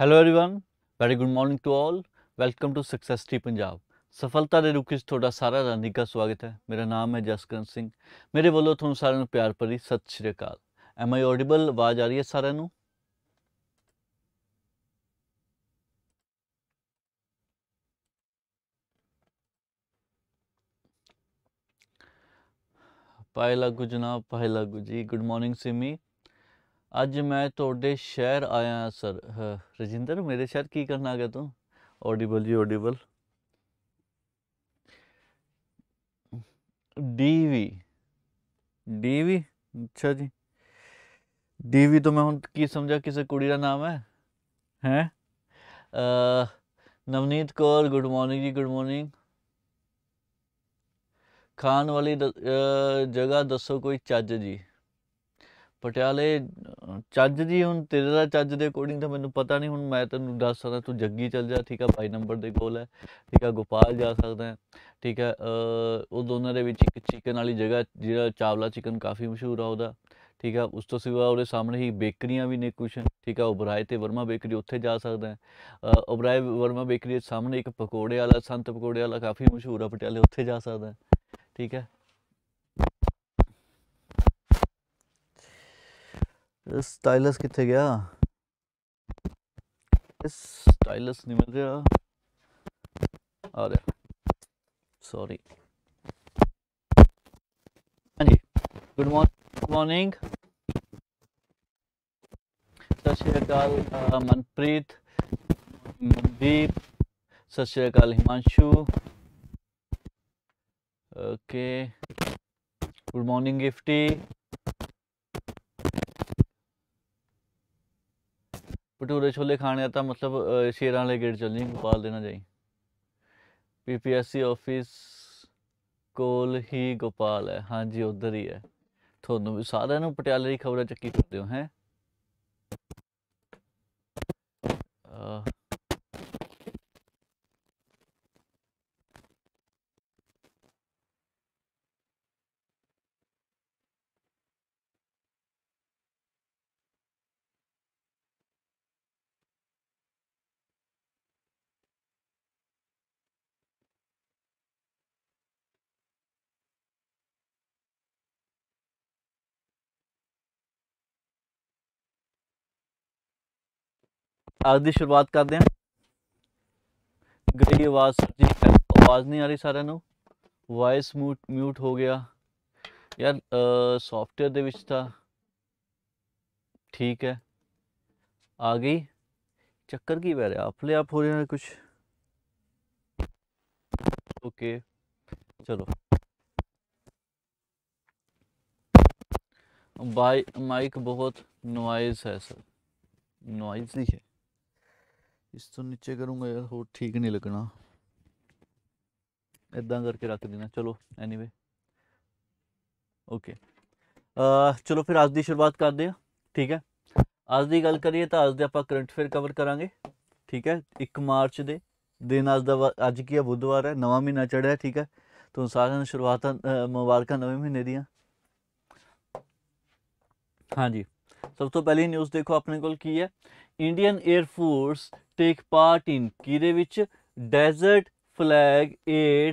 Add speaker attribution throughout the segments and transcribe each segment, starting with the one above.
Speaker 1: Hello everyone very good morning to all welcome to success ਟੀ ਪੰਜਾਬ ਸਫਲਤਾ ਦੇ ਰੁਕਿਸ ਵਿੱਚ ਤੁਹਾਡਾ ਸਾਰਾ ਰਾਨਿਕਾ ਸਵਾਗਤ ਹੈ ਮੇਰਾ ਨਾਮ ਹੈ ਜਸਕਰਨ ਸਿੰਘ ਮੇਰੇ ਵੱਲੋਂ ਤੁਹਾਨੂੰ ਸਾਰਿਆਂ ਨੂੰ ਪਿਆਰ ਭਰੀ ਸਤਿ ਸ਼੍ਰੀ ਅਕਾਲ ਐਮ ਆਈ ਆਡੀਬਲ ਆਵਾਜ਼ ਆ ਰਹੀ ਹੈ ਸਾਰਿਆਂ ਨੂੰ ਪਹਿਲਾ ਗੁਜਨਾ ਪਹਿਲਾ ਗੁਜੀ ਗੁੱਡ ਮਾਰਨਿੰਗ ਸਿਮੀ अज मैं थोड़े तो शहर आया सर हाँ, रजिंदर मेरे शहर की करना आ गया तू ऑडिबल जी ऑडिबल डीवी डीवी अच्छा जी डीवी तो मैं हूँ की समझा किसी कुड़ी का नाम है हैं नवनीत कौर गुड मॉर्निंग जी गुड मॉर्निंग खान वाली द, जगह दसो कोई चज जी ਪਟਿਆਲੇ ਚੱਜ ਜੀ ਹੁਣ ਤੇਰੇ ਦਾ ਚੱਜ ਦੇ ਅਕੋਰਡਿੰਗ ਤਾਂ ਮੈਨੂੰ ਪਤਾ ਨਹੀਂ ਹੁਣ ਮੈਂ ਤੈਨੂੰ ਦੱਸ ਸਕਦਾ ਤੂੰ ਜੱਗੀ ਚੱਲ ਜਾ ਠੀਕ ਆ ਬਾਈ ਨੰਬਰ ਦੇ ਕੋਲ ਹੈ ਠੀਕ ਆ ਗੋਪਾਲ ਜਾ ਸਕਦਾ ਹੈ ਠੀਕ ਆ ਉਹ ਦੋਨਾਂ ਦੇ ਵਿੱਚ ਇੱਕ ਚਿਕਨ ਵਾਲੀ ਜਗ੍ਹਾ ਜਿਹੜਾ ਚਾਵਲਾ ਚਿਕਨ ਕਾਫੀ ਮਸ਼ਹੂਰ ਆ ਉਹਦਾ ਠੀਕ ਆ ਉਸ ਤੋਂ ਸਿਵਾ ਉਹਦੇ ਸਾਹਮਣੇ ਹੀ ਬੇਕਰੀਆਂ ਵੀ ਨੇ ਕੁਛ ਠੀਕ ਆ ਉਬਰਾਏ ਤੇ ਵਰਮਾ ਬੇਕਰੀ ਉੱਥੇ ਜਾ ਸਕਦਾ ਹੈ ਉਬਰਾਏ ਵਰਮਾ ਬੇਕਰੀ ਦੇ ਸਾਹਮਣੇ ਇੱਕ ਪਕੌੜੇ ਵਾਲਾ ਸੰਤ ਪਕੌੜੇ ਵਾਲਾ ਕਾਫੀ ਮਸ਼ਹੂਰ ਆ ਪਟਿਆਲੇ ਉੱਥੇ ਜਾ ਸਕਦਾ ਹੈ ਠੀਕ ਆ ਸਟਾਈਲਸ ਕਿੱਥੇ ਗਿਆ ਇਸ ਸਟਾਈਲਸ ਨਹੀਂ ਮਿਲ ਰਿਹਾ ਆ ਰਿਹਾ ਸੌਰੀ ਹਾਂਜੀ ਗੁੱਡ ਮਾਰਨਿੰਗ ਸਤਿ ਸ਼੍ਰੀ ਅਕਾਲ ਮਨਪ੍ਰੀਤ ਮਨਦੀਪ ਸਤਿ ਸ਼੍ਰੀ ਅਕਾਲ Himanshu okay good morning Gifty ਭਟੂਰੇ ਛੋਲੇ ਖਾਣੇ ਆ ਤਾਂ ਮਤਲਬ ਸ਼ੇਰਾਂ ਵਾਲੇ ਗੇਟ ਚੱਲਣੀ ਗੋਪਾਲ ਦੇਣਾ ਜਾਈ ਪੀਪੀਐਸਸੀ ਆਫਿਸ ਕੋਲ ਹੀ ਗੋਪਾਲ ਹੈ ਹਾਂਜੀ ਉਧਰ ਹੀ ਹੈ ਤੁਹਾਨੂੰ ਵੀ ਸਾਰਿਆਂ ਨੂੰ ਪਟਿਆਲੇ ਦੀ ਖਬਰਾਂ ਚੱਕੀ ਫਿਰਦੇ ਹੋ ਹੈ आज की शुरुआत करते हैं गई आवाज़ आवाज़ नहीं आ रही सारे वॉइस म्यूट म्यूट हो गया यार सॉफ्टवेयर के ठीक है आ गई चक्कर की पै रहा अपने आप हो ਆਪ ਹੋ ਰਿਹਾ ओके चलो बाई माइक बहुत नॉइज़ है सर ही है ਇਸ ਤੋਂ ਨੀਚੇ ਕਰੂੰਗਾ ਯਾਰ ਹੋਰ ਠੀਕ ਨਹੀਂ ਲੱਗਣਾ ਇਦਾਂ ਕਰਕੇ ਰੱਖ ਦਿੰਦਾ ਚਲੋ ਐਨੀਵੇ ਓਕੇ ਚਲੋ ਫਿਰ ਅੱਜ ਦੀ ਸ਼ੁਰੂਆਤ ਕਰਦੇ ਆ ਠੀਕ ਹੈ ਅੱਜ ਦੀ ਗੱਲ ਕਰੀਏ ਤਾਂ ਅੱਜ ਦੇ ਆਪਾਂ ਕਰੰਟ ਫੇਅਰ ਕਵਰ ਕਰਾਂਗੇ ਠੀਕ ਹੈ 1 ਮਾਰਚ ਦੇ ਦਿਨ ਅੱਜ ਦਾ ਅੱਜ ਕੀ ਹੈ ਬੁੱਧਵਾਰ ਹੈ ਨਵਾਂ ਮਹੀਨਾ ਚੜ੍ਹਿਆ ਠੀਕ ਹੈ ਤੋਂ ਸਾਰਿਆਂ ਨੂੰ ਸ਼ੁਰੂਆਤਾਂ ਮੁਬਾਰਕਾਂ ਨਵੇਂ ਮਹੀਨੇ ਦੀਆਂ ਹਾਂਜੀ ਸਭ ਤੋਂ ਪਹਿਲੀ ਨਿਊਜ਼ ਦੇਖੋ ਆਪਣੇ ਕੋਲ ਕੀ ਹੈ Indian air force take part in ਕਿਹਦੇ ਵਿੱਚ desert flag 8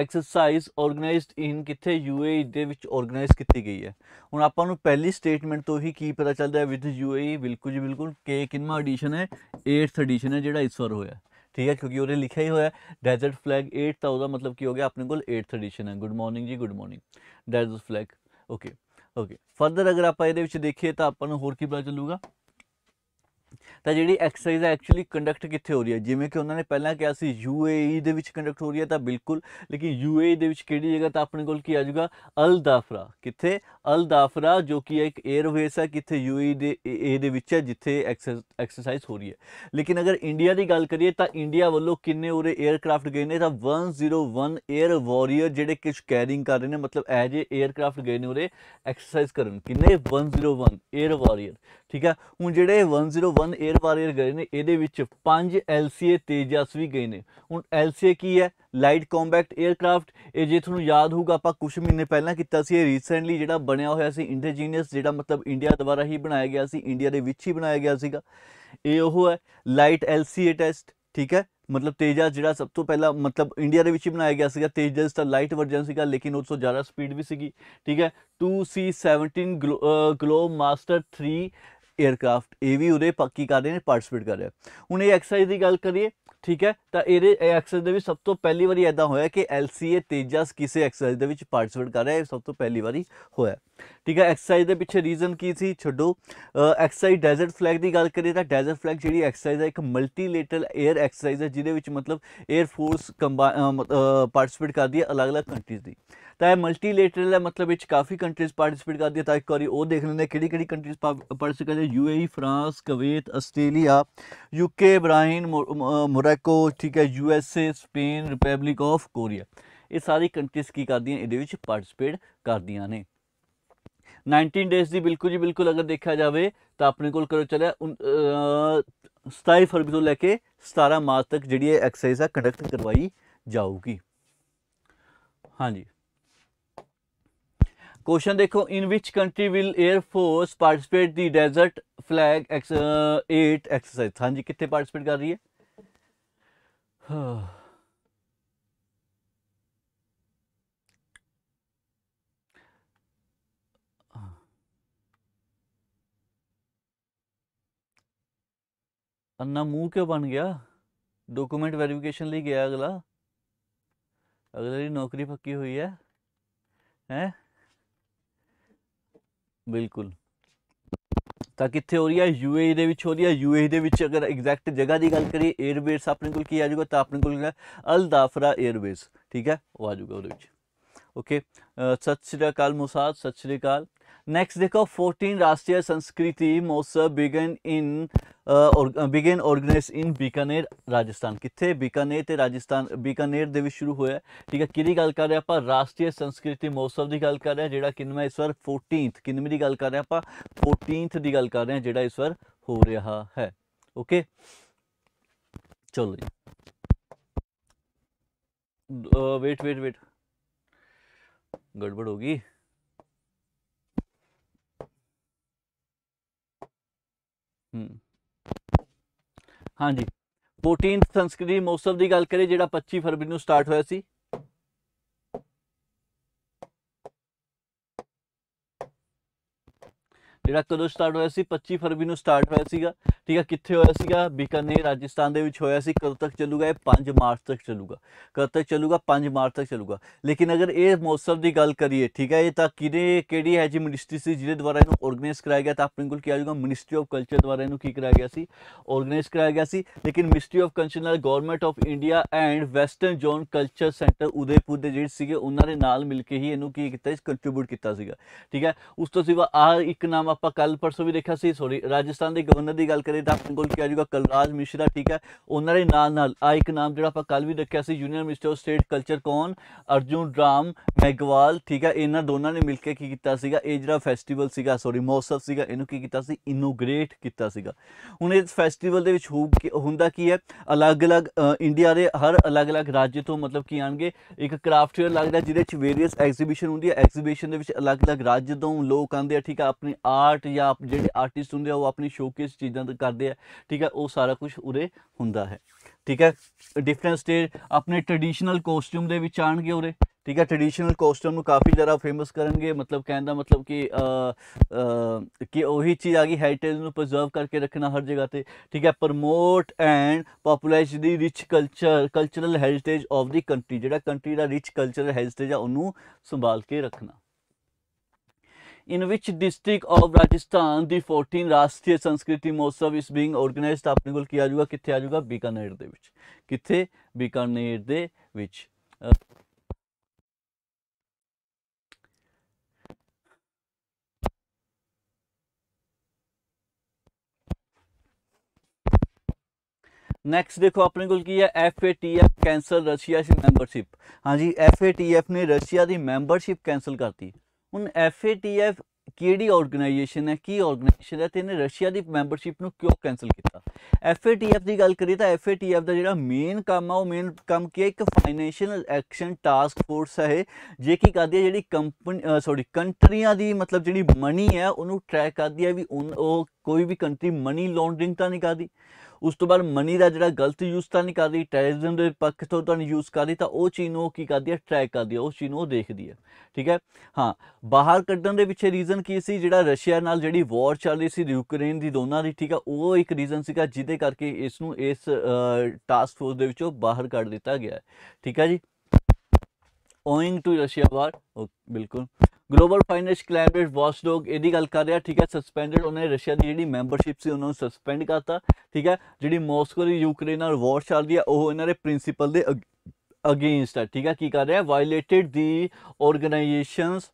Speaker 1: exercise organised in ਕਿੱਥੇ ਯੂਏਈ e ਦੇ ਵਿੱਚ ਆਰਗੇਨਾਈਜ਼ ਕੀਤੀ ਗਈ ਹੈ ਹੁਣ ਆਪਾਂ ਨੂੰ ਪਹਿਲੀ ਸਟੇਟਮੈਂਟ ਤੋਂ ਹੀ ਕੀ ਪਤਾ ਚੱਲਦਾ ਹੈ ਵਿਦ ਯੂਏਈ e? ਬਿਲਕੁਲ ਜੀ ਬਿਲਕੁਲ ਕੇ ਕਿੰਨਾ ਐਡੀਸ਼ਨ ਹੈ 8th ਐਡੀਸ਼ਨ ਹੈ ਜਿਹੜਾ ਇਸ ਵਾਰ ਹੋਇਆ ਠੀਕ ਹੈ ਕਿਉਂਕਿ ਉਹਨੇ ਲਿਖਿਆ ਹੀ ਹੋਇਆ ਡੈਜ਼ਰਟ ਫਲੈਗ 8 ਤਾਂ ਉਹਦਾ ਮਤਲਬ ਕੀ ਹੋ ਗਿਆ ਆਪਣੇ ਕੋਲ 8th ਐਡੀਸ਼ਨ ਹੈ ਗੁੱਡ ਮਾਰਨਿੰਗ ਜੀ good morning desert flag okay okay further ਅਗਰ ਆਪਾਂ ਇਹਦੇ ਵਿੱਚ ਦੇਖੀਏ ਤਾਂ ਆਪਾਂ ਨੂੰ ਹੋਰ ਕੀ ਪਤਾ ਚੱਲੂਗਾ ਤਾਂ ਜਿਹੜੀ ਐਕਸਰਸਾਈਜ਼ ਐਕਚੁਅਲੀ ਕੰਡਕਟ ਕਿੱਥੇ ਹੋ ਰਹੀ ਹੈ ਜਿਵੇਂ ਕਿ ਉਹਨਾਂ ਨੇ ਪਹਿਲਾਂ ਕਿਹਾ ਸੀ ਯੂਏਈ e ਦੇ ਵਿੱਚ ਕੰਡਕਟ ਹੋ ਰਹੀ ਹੈ ਤਾਂ ਬਿਲਕੁਲ ਲੇਕਿਨ ਯੂਏਈ e ਦੇ ਵਿੱਚ ਕਿਹੜੀ ਜਗ੍ਹਾ ਤਾਂ ਆਪਣੇ ਕੋਲ ਕੀ ਆ ਜਾਊਗਾ ਅਲ ਦਾਫਰਾ ਕਿੱਥੇ ਅਲ ਦਾਫਰਾ ਜੋ ਕਿ ਇੱਕ 에ਅਰਵੇਸ ਹੈ ਕਿੱਥੇ ਯੂਏਈ e ਦੇ ਇਹ ਦੇ ਵਿੱਚ ਹੈ ਜਿੱਥੇ ਐਕਸਰਸਾਈਜ਼ ਹੋ ਰਹੀ ਹੈ ਲੇਕਿਨ ਅਗਰ ਇੰਡੀਆ ਦੀ ਗੱਲ ਕਰੀਏ ਤਾਂ ਇੰਡੀਆ ਵੱਲੋਂ ਕਿੰਨੇ ਉਰੇ 에ਅਰਕ੍ਰਾਫਟ ਗਏ ਨੇ ਤਾਂ 101 에ਅਰ ਵਾਰੀਅਰ ਜਿਹੜੇ ਕਿਛ ਕੈਰਿੰਗ ਕਰ ਰਹੇ ਨੇ ਮਤਲਬ ਐਜੇ 에ਅਰਕ੍ਰਾਫਟ ਗਏ ਨੇ ਉਰੇ ਐਕਸਰਸਾਈਜ਼ ਕਰਨ ਕਿੰਨੇ 101 에ਅਰ ਵਾਰੀਅਰ ਠੀਕ ਹੈ ਹੁਣ ਜਿਹੜੇ 101 ਏਅਰ ਵਾਰੀਅਰ ਗਏ ਨੇ ਇਹਦੇ ਵਿੱਚ 5 ਐਲਸੀਏ ਤੇਜਸ ਵੀ ਗਏ ਨੇ ਹੁਣ ਐਲਸੀਏ ਕੀ ਹੈ ਲਾਈਟ ਕੰਬੈਕਟ 에ਅਰਕ੍ਰਾਫਟ ਇਹ ਜੇ ਤੁਹਾਨੂੰ ਯਾਦ ਹੋਊਗਾ ਆਪਾਂ ਕੁਝ ਮਹੀਨੇ ਪਹਿਲਾਂ ਕੀਤਾ ਸੀ ਇਹ ਰੀਸੈਂਟਲੀ ਜਿਹੜਾ ਬਣਿਆ ਹੋਇਆ ਸੀ ਇੰਡੀਜੀਨਸ ਜਿਹੜਾ ਮਤਲਬ ਇੰਡੀਆ ਦੁਆਰਾ ਹੀ ਬਣਾਇਆ ਗਿਆ ਸੀ ਇੰਡੀਆ ਦੇ ਵਿੱਚ ਹੀ ਬਣਾਇਆ ਗਿਆ ਸੀਗਾ ਇਹ ਉਹ ਹੈ ਲਾਈਟ ਐਲਸੀਏ ਟੈਸਟ ਠੀਕ ਹੈ ਮਤਲਬ ਤੇਜਸ ਜਿਹੜਾ ਸਭ ਤੋਂ ਪਹਿਲਾਂ ਮਤਲਬ ਇੰਡੀਆ ਦੇ ਵਿੱਚ ਹੀ ਬਣਾਇਆ ਗਿਆ ਸੀਗਾ ਤੇਜਸ ਦਾ ਲਾਈਟ ਵਰਜਨ ਸੀਗਾ ਲੇਕਿਨ ਉਸ ਤੋਂ ਜ਼ਿਆਦਾ ਸਪੀਡ ਵੀ ਸੀਗੀ ਠੀਕ ਹੈ 2C17 ਗਲੋ ਮਾਸਟਰ 3 ਏਅਰਕ੍ਰਾਫਟ ਇਹ ਵੀ ਉਹਦੇ ਪੱਕੀ ਕਰ ਰਹੇ ਨੇ ਪਾਰਟਿਸਪੇਟ ਕਰ ਰਿਹਾ ਹੁਣ ਇਹ ਐਕਸਰਸਾਈਜ਼ ਦੀ ਗੱਲ ਕਰੀਏ ਠੀਕ ਹੈ ਤਾਂ ਇਹਦੇ ਐਕਸਰਸਾਈਜ਼ ਦੇ ਵਿੱਚ ਸਭ ਤੋਂ ਪਹਿਲੀ ਵਾਰੀ ਐਦਾਂ ਹੋਇਆ ਕਿ ਐਲਸੀਏ ਤੇਜਸ ਕਿਸੇ ਐਕਸਰਸਾਈਜ਼ ਦੇ ਵਿੱਚ ਪਾਰਟਿਸਪੇਟ ਕਰ ਰਿਹਾ ਇਹ ਸਭ ਤੋਂ ਪਹਿਲੀ ਵਾਰੀ ਹੋਇਆ ਠੀਕ ਹੈ ਐਕਸਰਸਾਈਜ਼ ਦੇ ਪਿੱਛੇ ਰੀਜ਼ਨ ਕੀ ਸੀ ਛੱਡੋ ਐਕਸਰਸਾਈਜ਼ ਡੈਜ਼ਰਟ ਫਲੈਗ ਦੀ ਗੱਲ ਕਰੀਏ ਤਾਂ ਡੈਜ਼ਰਟ ਫਲੈਗ ਜਿਹੜੀ ਐਕਸਰਸਾਈਜ਼ ਹੈ ਇੱਕ ਮਲਟੀਲੇਟਰਲ 에ਅਰ ਐਕਸਰਸਾਈਜ਼ ਹੈ ਜਿਹਦੇ ਵਿੱਚ ਮਤਲਬ 에ਅਰ ਫੋਰਸ ਪਾਰਟਿਸਿਪੇਟ ਕਰਦੀ ਹੈ ਅਲੱਗ-ਅਲੱਗ ਕੰਟਰੀਜ਼ ਦੀ ਤਾਂ ਇਹ ਮਲਟੀਲੇਟਰਲ ਹੈ ਮਤਲਬ ਵਿੱਚ ਕਾਫੀ ਕੰਟਰੀਜ਼ ਪਾਰਟਿਸਿਪੇਟ ਕਰਦੀ ਹੈ ਤਾਂ ਇੱਕ ਵਾਰੀ ਉਹ ਦੇਖ ਲੈਂਦੇ ਕਿਹੜੀ-ਕਿਹੜੀ ਕੰਟਰੀਜ਼ ਪਾਰਟਿਸਿਪੇਟ ਕਰਦੀ ਹੈ UAE France Kuwait Australia UK Bahrain Morocco ਠੀਕ ਹੈ USA Spain Republic of Korea ਇਹ ਸਾਰੀ ਕੰਟਰੀਜ਼ ਕੀ ਕਰਦੀਆਂ ਇਹਦੇ ਵਿੱਚ ਪਾਰਟਿਸਿਪੇਟ ਕਰਦੀਆਂ ਨੇ 19 ਡੇਜ਼ ਦੀ ਬਿਲਕੁਲ ਜੀ ਬਿਲਕੁਲ ਅਗਰ ਦੇਖਿਆ ਜਾਵੇ ਤਾਂ ਆਪਣੇ ਕੋਲ ਕਰੋ ਚੱਲਿਆ 27 ਫਰਵਰੀ ਤੋਂ ਲੈ ਕੇ 17 ਮਾਰਚ ਤੱਕ ਜਿਹੜੀ ਇਹ ਐਕਸਰਸਾਈਜ਼ ਆ ਕੰਡਕਟ ਕਰਵਾਈ ਜਾਊਗੀ ਹਾਂਜੀ ਕੁਐਸਚਨ ਦੇਖੋ in which country will air force participate the desert flag 8 exercise ਹਾਂਜੀ ਕਿੱਥੇ ਪਾਰਟਿਸਪੇਟ ਕਰ ਰਹੀ ਹੈ ਹਾਂ ਅੰਨਾ ਮੂੰਹ ਕਿਉਂ ਬਣ ਗਿਆ ਡਾਕੂਮੈਂਟ ਵੈਰੀਫਿਕੇਸ਼ਨ ਲਈ ਗਿਆ ਅਗਲਾ ਅਗਲੇ ਦੀ ਨੌਕਰੀ ਪੱਕੀ ਹੋਈ ਹੈ ਹੈ ਬਿਲਕੁਲ ਤਾਂ ਕਿੱਥੇ ਹੋ ਰਹੀ ਹੈ ਯੂਏਈ ਦੇ ਵਿੱਚ ਹੋ ਰਹੀ ਹੈ ਯੂਏਈ ਦੇ ਵਿੱਚ ਅਗਰ ਐਗਜ਼ੈਕਟ ਜਗ੍ਹਾ ਦੀ ਗੱਲ ਕਰੀਏ 에ਅਰਬੇਸ ਆਪਣੇ ਕੋਲ ਕੀ ਆ ਜਾਊਗਾ ਤਾਂ ਆਪਣੇ ਕੋਲ ਅਲ ਦਾਫਰਾ 에ਅਰਬੇਸ ਠੀਕ ਹੈ ਉਹ ਆ ਜਾਊਗਾ ਉਹਦੇ ਵਿੱਚ ਓਕੇ ਸਤਿ ਸ਼੍ਰੀ ਅਕਾਲ ਮੁਸਾਦ ਸਤਿ ਸ਼੍ਰੀ ਅਕਾਲ नेक्स्ट देखो fourteen Rashtriya Sanskriti Mahotsav began in began organise in Bikaner Rajasthan कितने बीकानेर ते राजस्थान बीकानेर ਦੇ ਵਿੱਚ ਸ਼ੁਰੂ ਹੋਇਆ ਠੀਕ ਹੈ ਕਿਹਦੀ ਗੱਲ ਕਰ ਰਹੇ ਆਪਾਂ ਰਾਸ਼ਟਰੀ ਸੰਸਕ੍ਰਿਤੀ ਮਹੋਤਸਵ ਦੀ ਗੱਲ ਕਰ ਰਹੇ ਜਿਹੜਾ ਕਿੰਨਵਾਂ ਇਸ ਵਾਰ 14th ਕਿੰਨਵੀਂ ਦੀ ਗੱਲ ਕਰ ਰਹੇ ਆਪਾਂ 14th ਦੀ ਗੱਲ ਕਰ ਰਹੇ ਜਿਹੜਾ ਇਸ ਵਾਰ ਹੋ ਰਿਹਾ ਹੈ ਓਕੇ ਚਲੋ ਜੀ ਵੇਟ ਵੇਟ ਵੇਟ गड़बड़ होगी ਹਾਂਜੀ 14th ਸੰਸਕ੍ਰਿਤੀ ਮੌਸਮ ਦੀ ਗੱਲ ਕਰੇ ਜਿਹੜਾ 25 ਫਰਵਰੀ ਨੂੰ ਸਟਾਰਟ ਹੋਇਆ ਸੀ ਜਿਹੜਾ ਕਦੋਂ ਸਟਾਰਟ ਹੋਇਆ ਸੀ 25 ਫਰਵਰੀ ਨੂੰ ਸਟਾਰਟ ਹੋਇਆ ਸੀਗਾ ਠੀਕ ਹੈ ਕਿੱਥੇ ਹੋਇਆ ਸੀਗਾ ਬੀਕਾਨੇਰ ਰਾਜਸਥਾਨ ਦੇ ਵਿੱਚ ਹੋਇਆ ਸੀ ਕਦੋਂ ਤੱਕ ਚੱਲੂਗਾ ਇਹ 5 ਮਾਰਚ ਤੱਕ ਚੱਲੂਗਾ ਕਦੋਂ ਤੱਕ ਚੱਲੂਗਾ 5 ਮਾਰਚ ਤੱਕ ਚੱਲੂਗਾ ਲੇਕਿਨ ਅਗਰ ਇਹ ਮੌਸਮ ਦੀ ਗੱਲ ਕਰੀਏ ਠੀਕ ਹੈ ਇਹ ਤਾਂ ਕਿਹਦੇ ਕਿਹੜੀ ਹੈ ਜੀ ਮਿਨਿਸਟਰੀ ਸੀ ਜਿਹਦੇ ਦੁਆਰਾ ਇਹਨੂੰ ਆਰਗੇਨਾਈਜ਼ ਕਰਾਇਆ ਗਿਆ ਤਾਂ ਆਪਣੇ ਕੋਲ ਕੀ ਆ ਜੂਗਾ ਮਿਨਿਸਟਰੀ ਆਫ ਕਲਚਰ ਦੁਆਰਾ ਇਹਨੂੰ ਕੀ ਕਰਾਇਆ ਗਿਆ ਸੀ ਆਰਗੇਨਾਈਜ਼ ਕਰਾਇਆ ਗਿਆ ਸੀ ਲੇਕਿਨ ਮਿਨਿਸਟਰੀ ਆਫ ਕਲਚਰ ਨਾਲ government of India and western zone culture centre Udaipur ਦੇ ਜਿਹੜੇ ਸੀਗੇ ਉਹਨਾਂ ਦੇ ਨਾਲ ਮਿਲ ਕੇ ਹੀ ਇਹਨੂੰ ਕੀ ਕੀਤਾ ਇਸ ਕੰਟ੍ਰਿਬਿਊਟ ਕੀਤਾ ਸੀਗਾ ਠੀਕ ਹੈ ਉਸ ਤੋਂ ਸਿਵਾ ਆ ਇੱਕ ਨਾਮ ਆਪਾਂ ਕੱਲ ਪਰਸੋਂ ਵੀ ਦੇਖਿਆ ਸੀ ਸੋਰੀ ਰਾਜਸਥਾਨ ਦੇ ਗਵਰਨਰ ਦੀ ਗੱਲ ਕਰੀ ਤਾਂ ਆਪਣੇ ਕੋਲ ਕੀ ਆ ਜੂਗਾ ਕਲਰਾਜ ਮਿਸ਼ਰਾ ਠੀਕ ਹੈ ਉਹਨਾਂ ਦੇ ਨਾਲ ਨਾਲ ਆ ਇੱਕ ਨਾਮ ਜਿਹੜਾ ਆਪਾਂ ਕੱਲ ਵੀ ਦੇਖਿਆ ਸੀ union minister of state culture ਕੌਣ ਅਰਜੁਨ ਡਰਾਮ ਮੈਗਵਾਲ ਠੀਕ ਹੈ ਇਹਨਾਂ ਦੋਨਾਂ ਨੇ ਮਿਲ ਕੇ ਕੀ ਕੀਤਾ ਸੀਗਾ ਇਹ ਜਿਹੜਾ ਫੈਸਟੀਵਲ ਸੀਗਾ ਸੋਰੀ ਮੌਸਮ ਸੀਗਾ ਇਹਨੂੰ ਕੀ ਕੀਤਾ ਸੀ ਇਨੋਗ੍ਰੇਟ ਕੀਤਾ ਸੀਗਾ ਹੁਣ ਇਸ ਫੈਸਟੀਵਲ ਦੇ ਵਿੱਚ ਹੁੰਦਾ ਕੀ ਹੈ ਅਲੱਗ-ਅਲੱਗ ਇੰਡੀਆ ਦੇ ਹਰ ਅਲੱਗ-ਅਲੱਗ ਰਾਜ ਤੋਂ ਮਤਲਬ ਕੀ ਆਣਗੇ ਇੱਕ ਕਰਾਫਟ ਫੇਅਰ ਲੱਗਦਾ ਜਿਹਦੇ ਵਿੱਚ ਵੇਰੀਅਸ ਐਗਜ਼ੀਬਿਸ਼ਨ ਹੁੰਦੀ ਹੈ ਐਗਜ਼ੀਬਿਸ਼ਨ ਦੇ ਵਿੱਚ ਅਲੱਗ-ਅਲੱਗ ਰਾਜ ਤੋਂ ਲੋਕ ਆਉਂਦੇ ਆ ਠੀਕ ਆ ਆਪਣੀ ਆ ਆਰਟ ਜਾਂ ਜਿਹੜੇ ਆਰਟਿਸਟ ਹੁੰਦੇ ਆ ਉਹ ਆਪਣੀ ਸ਼ੋਕੇਸ ਚੀਜ਼ਾਂ ਤੇ ਕਰਦੇ ਆ ਠੀਕ ਹੈ ਉਹ ਸਾਰਾ ਕੁਝ ਉਰੇ ਹੁੰਦਾ ਹੈ ਠੀਕ ਹੈ ਡਿਫਰੈਂਸ ਤੇ ਆਪਣੇ ਟ੍ਰੈਡੀਸ਼ਨਲ ਕੋਸਟਿਊਮ ਦੇ ਵਿੱਚ ਆਣਗੇ ਉਰੇ ਠੀਕ ਹੈ ਟ੍ਰੈਡੀਸ਼ਨਲ ਕੋਸਟਿਊਮ ਨੂੰ ਕਾਫੀ ਜ਼ਿਆਦਾ ਫੇਮਸ ਕਰਨਗੇ ਮਤਲਬ ਕਹਿਣ ਦਾ ਮਤਲਬ ਕਿ ਕਿ ਉਹੀ ਚੀਜ਼ ਆ ਗਈ ਹੈਰੀਟੇਜ ਨੂੰ ਪ੍ਰੀਜ਼ਰਵ ਕਰਕੇ ਰੱਖਣਾ ਹਰ ਜਗ੍ਹਾ ਤੇ ਠੀਕ ਹੈ promote and popularise the rich culture cultural heritage of the country ਜਿਹੜਾ ਕੰਟਰੀ ਦਾ ਰਿਚ ਕਲਚਰਲ ਹੈਰੀਟੇਜ ਆ ਉਹਨੂੰ ਸੰਭਾਲ ਕੇ ਰੱਖਣਾ in which district of Rajasthan the 14 ਰਾਸ਼ਟਰੀ ਸੰਸਕ੍ਰਿਤੀ ਮਹੋਤਸਵ is being organized ਆਪਣੇ ਕੋਲ ਕੀ ਆ ਜਾਊਗਾ ਕਿੱਥੇ ਆ ਜਾਊਗਾ ਬੀਕਾਨੇਰ ਦੇ ਵਿੱਚ ਕਿੱਥੇ ਬੀਕਾਨੇਰ ਦੇ ਵਿੱਚ ਨੈਕਸਟ ਦੇਖੋ ਆਪਣੇ ਕੋਲ ਕੀ ਹੈ ਐਫਏਟੀਐਫ ਕੈਨਸਲ ਰਸ਼ੀਆ ਦੀ ਮੈਂਬਰਸ਼ਿਪ ਹਾਂਜੀ ਐਫਏਟੀਐਫ ਨੇ ਰਸ਼ੀਆ ਦੀ ਮੈਂਬਰਸ਼ਿਪ ਕੈਨਸਲ ਕਰਤੀ ਹੁਣ ਐਫਏਟੀਐਫ ਕਿਹੜੀ ਆਰਗੇਨਾਈਜੇਸ਼ਨ ਹੈ ਕੀ ਆਰਗੇਨਾਈਜੇਸ਼ਨ ਹੈ ਤੇ ਇਹਨੇ ਰਸ਼ੀਆ ਦੀ ਮੈਂਬਰਸ਼ਿਪ ਨੂੰ ਕਿਉਂ ਕੈਨਸਲ ਕੀਤਾ ਐਫਏਟੀਐਫ ਦੀ ਗੱਲ ਕਰੀ ਤਾਂ ਐਫਏਟੀਐਫ ਦਾ ਜਿਹੜਾ ਮੇਨ ਕੰਮ ਆ ਉਹ ਮੇਨ ਕੰਮ ਕੀ ਹੈ ਇੱਕ ਫਾਈਨੈਂਸ਼ੀਅਲ ਐਕਸ਼ਨ ਟਾਸਕ ਫੋਰਸ ਹੈ ਜੇ ਕੀ ਕਰਦੀ ਹੈ ਜਿਹੜੀ ਕੰਪਨੀ ਸੌਰੀ ਕੰਟਰੀਆਂ ਦੀ ਮਤਲਬ ਜਿਹੜੀ ਮਨੀ ਹੈ ਉਹਨੂੰ ਟਰੈਕ ਕਰਦੀ ਹੈ ਵੀ ਉਹ ਕੋਈ ਵੀ ਕੰਟਰੀ ਮਨੀ ਲੌਂਡਰਿੰਗ ਤਾਂ ਨਹੀਂ ਕਰਦੀ ਉਸ ਤੋਂ ਬਾਅਦ ਮਨੀ ਦਾ ਜਿਹੜਾ ਗਲਤ ਯੂਜ਼ ਤਾਂ ਨਹੀਂ ਕਰਦੀ ਟੈਰਰਿਜ਼ਮ ਦੇ ਪੱਖ ਤੋਂ ਤਾਂ ਨਹੀਂ ਯੂਜ਼ ਕਰਦੀ ਤਾਂ ਉਹ ਚੀਜ਼ ਨੂੰ ਉਹ ਕੀ ਕਰਦੀ ਹੈ ਟਰੈਕ ਕਰਦੀ ਹੈ ਉਸ ਚੀਜ਼ ਨੂੰ ਉਹ ਦੇਖਦੀ ਹੈ ਠੀਕ ਹੈ ਹਾਂ ਬਾਹਰ ਕੱਢਣ ਦੇ ਪਿੱਛੇ ਰੀਜ਼ਨ ਕੀ ਸੀ ਜਿਹੜਾ ਰਸ਼ੀਆ ਨਾਲ ਜਿਹੜੀ ਵਾਰ ਚੱਲ ਰਹੀ ਸੀ ਯੂਕਰੇਨ ਦੀ ਦੋਨਾਂ ਦੀ ਠੀਕ ਹੈ ਉਹ ਇੱਕ ਰੀਜ਼ਨ ਸੀਗਾ ਜਿਹਦੇ ਕਰਕੇ ਇਸ ਨੂੰ ਇਸ ਟਾਸਕ ਫੋਰਸ ਦੇ ਵਿੱਚੋਂ ਬਾਹਰ ਕੱਢ ਦਿੱਤਾ ਗਿਆ ਠੀਕ ਹੈ ਜੀ ਓਇੰਗ ਟੂ ਰਸ਼ੀਆ ਵਾਰ ਬਿਲਕੁਲ ਗਲੋਬਲ ਫਾਈਨੈਂਸ ਕਲੈਬੋਰੇਟ ਵਾਚਡੌਗ ਇਹਦੀ ਗੱਲ ਕਰ ਰਿਹਾ ਠੀਕ ਹੈ ਸਸਪੈਂਡਡ ਉਹਨੇ ਰਸ਼ੀਆ ਦੀ ਜਿਹੜੀ ਮੈਂਬਰਸ਼ਿਪ ਸੀ ਉਹਨਾਂ ਨੂੰ ਸਸਪੈਂਡ ਕਰਤਾ ਠੀਕ ਹੈ ਜਿਹੜੀ ਮਾਸਕੋ ਦੀ ਯੂਕਰੇਨ ਨਾਲ ਵਾਰ ਚੱਲਦੀ ਹੈ ਉਹ ਇਹਨਾਂ ਦੇ ਪ੍ਰਿੰਸੀਪਲ ਦੇ ਅਗੇਂਸਟ ਹੈ ਠੀਕ ਹੈ ਕੀ ਕਰ ਰਿਹਾ ਵਾਇਲੇਟਡ ਦੀ ਆਰਗੇਨਾਈਜੇਸ਼ਨਸ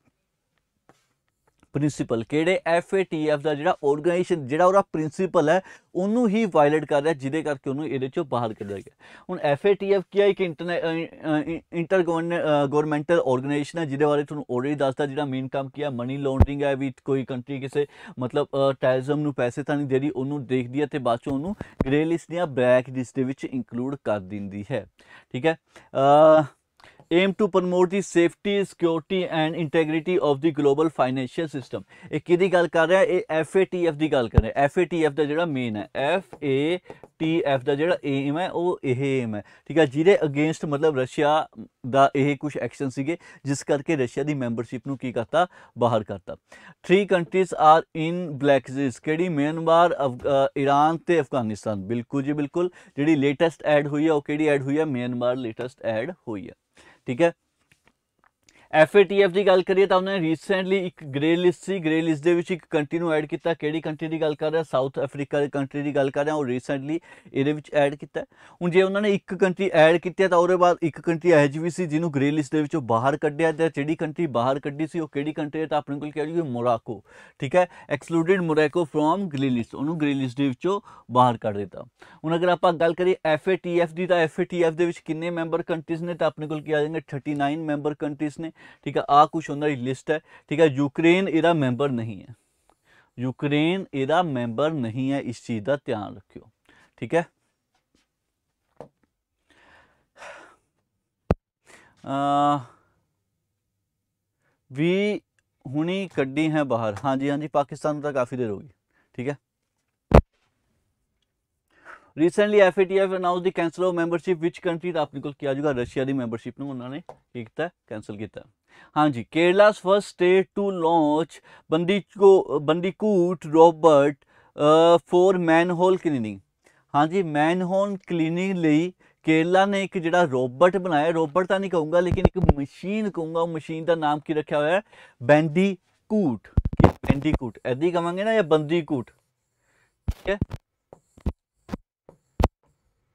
Speaker 1: ਪ੍ਰਿੰਸੀਪਲ ਕਿਹੜੇ FATF ਦਾ ਜਿਹੜਾ ਆਰਗੇਨਾਈਜੇਸ਼ਨ ਜਿਹੜਾ ਉਹਦਾ ਪ੍ਰਿੰਸੀਪਲ ਹੈ ਉਹਨੂੰ ਹੀ ਵਾਇਲੇਟ ਕਰ ਰਿਹਾ ਜਿਹਦੇ ਕਰਕੇ ਉਹਨੂੰ ਇਹਦੇ ਚੋਂ ਬਾਹਰ ਕੱਢਿਆ ਗਿਆ ਹੁਣ FATF ਕੀ ਹੈ ਇੱਕ ਇੰਟਰ ਗਵਰਨਮੈਂਟਲ ਆਰਗੇਨਾਈਜੇਸ਼ਨ ਹੈ ਜਿਹਦੇ ਬਾਰੇ ਤੁਹਾਨੂੰ ਆਲਰੇਡੀ ਦੱਸਦਾ ਜਿਹੜਾ ਮੇਨ ਕੰਮ ਕੀ ਹੈ ਮਨੀ ਲੌਂਡਰਿੰਗ ਹੈ ਵੀ ਕੋਈ ਕੰਟਰੀ ਕਿਸੇ ਮਤਲਬ ਟੈਰਰਿਜ਼ਮ ਨੂੰ ਪੈਸੇ ਤਾਂ ਨਹੀਂ ਦੇ ਰਹੀ ਉਹਨੂੰ ਦੇਖਦੀ ਹੈ ਤੇ ਬਾਅਦ ਚੋਂ ਉਹਨੂੰ ਗ੍ਰੇ ਲਿਸਟ ਜਾਂ ਬਲੈਕ ਲਿਸਟ ਦੇ ਵਿੱਚ ਇਨਕਲੂਡ ਕਰ ਦਿੰਦੀ ਹੈ ਠੀਕ ਹੈ aim to promote the safety security and integrity of the global financial system ਇਹ ਕਿਹਦੀ ਗੱਲ ਕਰ ਰਿਹਾ ਇਹ FATF ਦੀ ਗੱਲ ਕਰ ਰਿਹਾ FATF ਦਾ ਜਿਹੜਾ ਮੇਨ ਹੈ FATF ਦਾ ਜਿਹੜਾ ਏਮ ਹੈ ਉਹ ਇਹ ਏਮ ਹੈ ਠੀਕ ਹੈ ਜਿਹਦੇ ਅਗੇਂਸਟ ਮਤਲਬ ਰਸ਼ੀਆ ਦਾ ਇਹ ਕੁਝ ਐਕਸ਼ਨ ਸੀਗੇ ਜਿਸ ਕਰਕੇ ਰਸ਼ੀਆ ਦੀ ਮੈਂਬਰਸ਼ਿਪ ਨੂੰ ਕੀ ਕਰਤਾ ਬਾਹਰ ਕਰਤਾ three countries are in black list ਕਿਹੜੀ ਮਿਆਂਮਾਰ ਈਰਾਨ ਤੇ ਅਫਗਾਨਿਸਤਾਨ ਬਿਲਕੁਲ ਜੀ ਬਿਲਕੁਲ ਜਿਹੜੀ ਲੇਟੈਸਟ ਐਡ ਹੋਈ ਹੈ ਉਹ ਕਿਹੜੀ ਐਡ ਹੋਈ ਹੈ ਮਿਆਂਮਾਰ ਲੇਟੈਸਟ ਐਡ ਹੋਈ ਹੈ 对吧？ਐਫਏਟੀਐਫ ਦੀ ਗੱਲ ਕਰੀਏ ਤਾਂ ਉਹਨੇ ਰੀਸੈਂਟਲੀ ਇੱਕ ਗ੍ਰੇ ਲਿਸਟ ਸੀ ਗ੍ਰੇ ਲਿਸਟ ਦੇ ਵਿੱਚ ਇੱਕ ਕੰਟਰੀ ਨੂੰ ਐਡ ਕੀਤਾ ਕਿਹੜੀ ਕੰਟਰੀ ਦੀ ਗੱਲ ਕਰ ਰਿਹਾ ਸਾਊਥ ਅਫਰੀਕਾ ਦੀ ਕੰਟਰੀ ਦੀ ਗੱਲ ਕਰ ਰਿਹਾ ਉਹ ਰੀਸੈਂਟਲੀ ਇਹਦੇ ਵਿੱਚ ਐਡ ਕੀਤਾ ਹੁਣ ਜੇ ਉਹਨਾਂ ਨੇ ਇੱਕ ਕੰਟਰੀ ਐਡ ਕੀਤੀ ਤਾਂ ਉਹਦੇ ਬਾਅਦ ਇੱਕ ਕੰਟਰੀ ਇਹੋ ਜਿਹੀ ਵੀ ਸੀ ਜਿਹਨੂੰ ਗ੍ਰੇ ਲਿਸਟ ਦੇ ਵਿੱਚੋਂ ਬਾਹਰ ਕੱਢਿਆ ਤੇ ਜਿਹੜੀ ਕੰਟਰੀ ਬਾਹਰ ਕੱਢੀ ਸੀ ਉਹ ਕਿਹੜੀ ਕੰਟਰੀ ਹੈ ਤਾਂ ਆਪਣੇ ਕੋਲ ਕਿਹੜੀ ਹੈ ਮੋਰਾਕੋ ਠੀਕ ਹੈ excluded Morocco from grey list ਉਹਨੂੰ ਗ੍ਰੇ ਲਿਸਟ ਦੇ ਵਿੱਚੋਂ ਬਾਹਰ ਕੱਢ ਦਿੱਤਾ ਹੁਣ ਅਗਰ ਆਪਾਂ ਗੱਲ ਕਰੀਏ ਐਫਏਟੀਐਫ ਦੀ ਤਾਂ ਐਫਏਟੀਐਫ ਦੇ ਵਿੱਚ ਕਿੰਨੇ ਮੈਂਬਰ ਕੰਟਰੀਜ਼ ਨੇ ਤਾਂ ਆਪਣੇ ਕੋਲ ਕੀ ਆ ਜਾਣਗੇ 39 ਮੈਂਬਰ ਕੰਟਰੀਜ਼ ਨੇ ठीक है आ कुछ उन्होंने लिस्ट है ठीक है यूक्रेन एदा मैंबर नहीं है यूक्रेन एदा मैंबर नहीं है इस चीज़ का ध्यान रखियो ठीक है भी हूँ ही क्ढी है बाहर हाँ जी हाँ जी पाकिस्तान तो काफ़ी देर होगी ठीक है recently FATF announce the cancel of membership which country ਦਾ ਆਪਣੇ ਕੋਲ ਕੀ ਆ ਜਾਊਗਾ ਰਸ਼ੀਆ ਦੀ ਮੈਂਬਰਸ਼ਿਪ ਨੂੰ ਉਹਨਾਂ ਨੇ ਕੀ ਕੀਤਾ ਕੈਨਸਲ ਕੀਤਾ ਹਾਂਜੀ Kerala's first state to launch ਬੰਦੀਕੋ bandicoot robot for manhole cleaning ਹਾਂਜੀ ਮੈਨਹੋਲ ਕਲੀਨਿੰਗ ਲਈ ਕੇਰਲਾ ਨੇ ਇੱਕ ਜਿਹੜਾ ਰੋਬਟ ਬਣਾਇਆ ਰੋਬਟ ਤਾਂ ਨਹੀਂ ਕਹੂੰਗਾ ਲੇਕਿਨ ਇੱਕ ਮਸ਼ੀਨ ਕਹੂੰਗਾ ਉਹ ਮਸ਼ੀਨ ਦਾ ਨਾਮ ਕੀ ਰੱਖਿਆ ਹੋਇਆ ਹੈ ਬੈਂਡੀਕੂਟ ਕੂਟ ਐਦੀ ਕਵਾਂਗੇ ਨਾ ਜਾਂ ਬੰਦੀ ਕੂਟ ਠੀਕ ਹੈ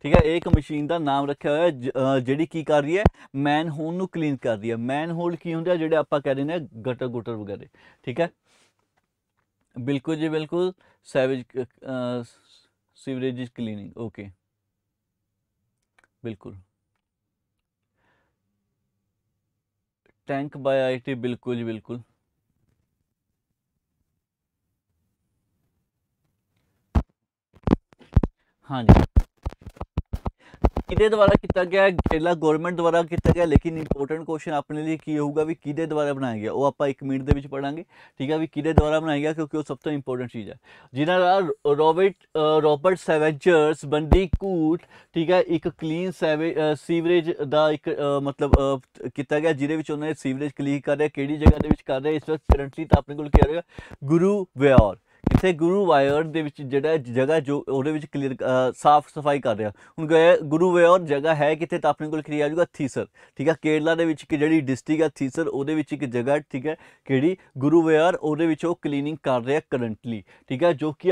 Speaker 1: ਠੀਕ ਹੈ ਇੱਕ ਮਸ਼ੀਨ ਦਾ ਨਾਮ ਰੱਖਿਆ ਹੋਇਆ ਜਿਹੜੀ ਕੀ ਕਰ ਰਹੀ ਹੈ ਮੈਨ ਹੋਲ ਨੂੰ ਕਲੀਨ ਕਰ ਰਹੀ ਹੈ ਮੈਨ ਹੋਲ ਕੀ ਹੁੰਦਾ ਜਿਹੜੇ ਆਪਾਂ ਕਹਿੰਦੇ ਨੇ ਗਟਰ ਗੁਟਰ ਵਗੈਰੇ ਠੀਕ ਹੈ ਬਿਲਕੁਲ ਜੀ ਬਿਲਕੁਲ ਸੈਵੇਜ ਸੀਵਰੇਜ ਇਸ ਕਲੀਨਿੰਗ ਓਕੇ ਬਿਲਕੁਲ ਟੈਂਕ ਬਾਈ ਆਈਟੀ ਬਿਲਕੁਲ ਜੀ ਬਿਲਕੁਲ ਹਾਂਜੀ ਕਿਹਦੇ ਦੁਆਰਾ ਕੀਤਾ ਗਿਆ ਗੇਲਾ ਗਵਰਨਮੈਂਟ ਦੁਆਰਾ ਕੀਤਾ ਗਿਆ ਲੇਕਿਨ ਇੰਪੋਰਟੈਂਟ ਕੁਐਸਚਨ ਆਪਣੇ ਲਈ ਕੀ ਹੋਊਗਾ ਵੀ ਕਿਹਦੇ ਦੁਆਰਾ ਬਣਾਇਆ ਗਿਆ ਉਹ ਆਪਾਂ 1 ਮਿੰਟ ਦੇ ਵਿੱਚ ਪੜਾਂਗੇ ਠੀਕ ਹੈ ਵੀ ਕਿਹਦੇ ਦੁਆਰਾ ਬਣਾਇਆ ਗਿਆ ਕਿਉਂਕਿ ਉਹ ਸਭ ਤੋਂ ਇੰਪੋਰਟੈਂਟ ਚੀਜ਼ ਹੈ ਜਿਨ੍ਹਾਂ ਦਾ ਰੋਬਰਟ ਰੋਬਰਟ ਬੰਦੀ ਕੂਟ ਠੀਕ ਹੈ ਇੱਕ ਕਲੀਨ ਸੀਵਰੇਜ ਦਾ ਇੱਕ ਮਤਲਬ ਕੀਤਾ ਗਿਆ ਜਿਹਦੇ ਵਿੱਚ ਉਹਨਾਂ ਨੇ ਸੀਵਰੇਜ ਕਲੀਨ ਕਰ ਰਿਹਾ ਕਿਹੜੀ ਜਗ੍ਹਾ ਦੇ ਵਿੱਚ ਕਰ ਰਿਹਾ ਇਸ ਵਕਤ ਕਰੰਟਲੀ ਤਾਂ ਆਪਣੇ ਕੋਲ ਕੀ ਆ ਰਿਹਾ ਗੁਰੂ ਵਿਆਰ ਇਥੇ ਗੁਰੂ ਵਾਇਰ ਦੇ ਵਿੱਚ ਜਿਹੜਾ ਜਗ੍ਹਾ ਜੋ ਉਹਦੇ ਵਿੱਚ ਕਲੀਅਰ ਸਾਫ ਸਫਾਈ ਕਰ ਰਿਹਾ ਹੁਣ ਗੁਰੂ ਵਾਇਰ ਜਗ੍ਹਾ ਹੈ ਕਿਤੇ ਤਾਂ ਆਪਣੇ ਕੋਲ ਕਲੀਅਰ ਆ ਜਾਊਗਾ ਥੀਸਰ ਠੀਕ ਹੈ ਕੇਰਲਾ ਦੇ ਵਿੱਚ ਕਿ ਜਿਹੜੀ ਡਿਸਟ੍ਰਿਕਟ ਹੈ ਥੀਸਰ ਉਹਦੇ ਵਿੱਚ ਇੱਕ ਜਗ੍ਹਾ ਠੀਕ ਹੈ ਕਿਹੜੀ ਗੁਰੂ ਵਾਇਰ ਉਹਦੇ ਵਿੱਚ ਉਹ ਕਲੀਨਿੰਗ ਕਰ ਰਿਹਾ ਕਰੰਟਲੀ ਠੀਕ ਹੈ ਜੋ ਕਿ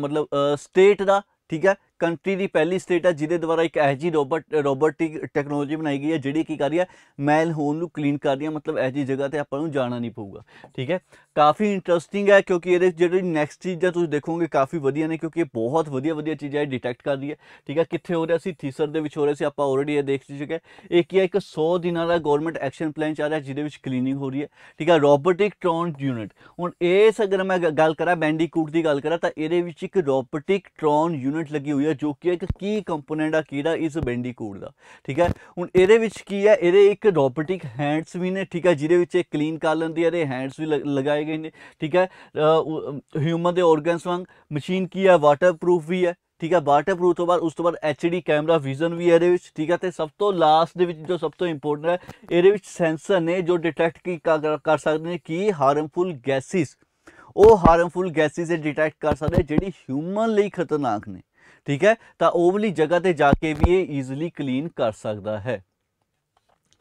Speaker 1: ਮਤਲਬ ਸਟੇਟ ਦਾ ਠੀਕ ਹੈ ਕੰਟਰੀ ਦੀ ਪਹਿਲੀ ਸਟੇਟ ਹੈ ਜਿਹਦੇ ਦੁਆਰਾ ਇੱਕ ਐਜੀ ਰੋਬੋਟ ਰੋਬੋਟਿਕ ਟੈਕਨੋਲੋਜੀ ਬਣਾਈ ਗਈ ਹੈ ਜਿਹੜੀ ਕੀ ਕਰ ਰਹੀ ਹੈ ਮੈਲ ਹੋਲ ਨੂੰ ਕਲੀਨ ਕਰ ਰਹੀ ਹੈ ਮਤਲਬ ਐਜੀ ਜਗ੍ਹਾ ਤੇ ਆਪਾਂ ਨੂੰ ਜਾਣਾ ਨਹੀਂ ਪਊਗਾ ਠੀਕ ਹੈ ਕਾਫੀ ਇੰਟਰਸਟਿੰਗ ਹੈ ਕਿਉਂਕਿ ਇਹਦੇ ਜਿਹੜੀ ਨੈਕਸਟ ਚੀਜ਼ ਹੈ ਤੁਸੀਂ ਦੇਖੋਗੇ ਕਾਫੀ ਵਧੀਆ ਨੇ ਕਿਉਂਕਿ ਇਹ ਬਹੁਤ ਵਧੀਆ ਵਧੀਆ ਚੀਜ਼ਾਂ ਹੈ ਡਿਟੈਕਟ ਕਰਦੀ ਹੈ ਠੀਕ ਹੈ ਕਿੱਥੇ ਹੋ ਰਿਹਾ ਸੀ ਥੀਸਰ ਦੇ ਵਿੱਚ ਹੋ ਰਿਹਾ ਸੀ ਆਪਾਂ ਆਲਰੇਡੀ ਇਹ ਦੇਖ ਚੁੱਕੇ ਇਹ ਕੀ ਹੈ ਇੱਕ 100 ਦਿਨਾਂ ਦਾ ਗਵਰਨਮੈਂਟ ਐਕਸ਼ਨ ਪਲਾਨ ਚੱਲ ਰਿਹਾ ਜਿਹਦੇ ਵਿੱਚ ਕਲੀਨਿੰਗ ਹੋ ਰਹੀ ਹੈ ਠੀਕ ਹੈ ਰੋਬੋਟਿਕ ਟ੍ਰੋਨ ਯੂਨਿਟ ਹੁਣ ਇਸ ਅਗਰ ਮੈਂ ਗੱਲ ਕਰਾਂ ਬੈਂਡੀਕੂਟ ਦੀ ਗੱਲ ਕਰਾਂ ਤਾਂ ਇਹਦੇ ਵਿੱਚ ਇੱਕ ਰੋਬੋਟਿਕ ਟ੍ਰੋਨ ਯੂਨਿਟ ਲੱਗੀ ਹੋਈ ਹੈ ਜੋ ਕਿ ਇੱਕ ਕੀ ਕੰਪੋਨੈਂਟ ਆ ਕਿਹੜਾ ਇਸ ਬੈਂਡੀਕੂਟ ਦਾ ਠੀਕ ਹੈ ਹੁਣ ਇਹਦੇ ਵਿੱਚ ਕੀ ਹੈ ਇਹਦੇ ਇੱਕ ਰੋਬੋਟਿਕ ਹੈਂਡਸ ਵੀ ਨੇ ਠੀਕ ਹੈ ਜਿਹਦੇ ਵਿੱਚ ਇਹ ਕਲੀਨ ਕਰ ਲੈਂਦੀ ਹੈ ਇਹਦੇ ਹੈਂਡਸ ਵੀ ਲਗਾਏ ਗਏ ਨੇ ਠੀਕ ਹੈ ਹਿਊਮਨ ਦੇ ਆਰਗਨਸ ਵਾਂਗ ਮਸ਼ੀਨ ਕੀ ਹੈ ਵਾਟਰਪ੍ਰੂਫ ਵੀ ਹੈ ਠੀਕ ਹੈ ਵਾਟਰਪ੍ਰੂਫ ਤੋਂ ਬਾਅਦ ਉਸ ਤੋਂ ਬਾਅਦ ਐਚਡੀ ਕੈਮਰਾ ਵਿਜ਼ਨ ਵੀ ਇਹਦੇ ਵਿੱਚ ਠੀਕ ਹੈ ਤੇ ਸਭ ਤੋਂ ਲਾਸਟ ਦੇ ਵਿੱਚ ਜੋ ਸਭ ਤੋਂ ਇੰਪੋਰਟੈਂਟ ਹੈ ਇਹਦੇ ਵਿੱਚ ਸੈਂਸਰ ਨੇ ਜੋ ਡਿਟੈਕਟ ਕੀ ਕਰ ਸਕਦੇ ਨੇ ਕੀ ਹਾਰਮਫੁਲ ਗੈਸਿਸ ਉਹ ਹਾਰਮਫੁਲ ਗੈਸਿਸ ਡਿਟੈਕਟ ਕਰ ਸਕਦੇ ਜਿਹੜੀ ਹਿਊਮਨ ਲਈ ਖਤਰਨਾਕ ਨੇ ਠੀਕ ਹੈ ਤਾਂ ਉਹ ਵਾਲੀ ਜਗ੍ਹਾ ਤੇ ਜਾ ਕੇ ਵੀ ਇਹ ਈਜ਼ੀਲੀ ਕਲੀਨ ਕਰ ਸਕਦਾ ਹੈ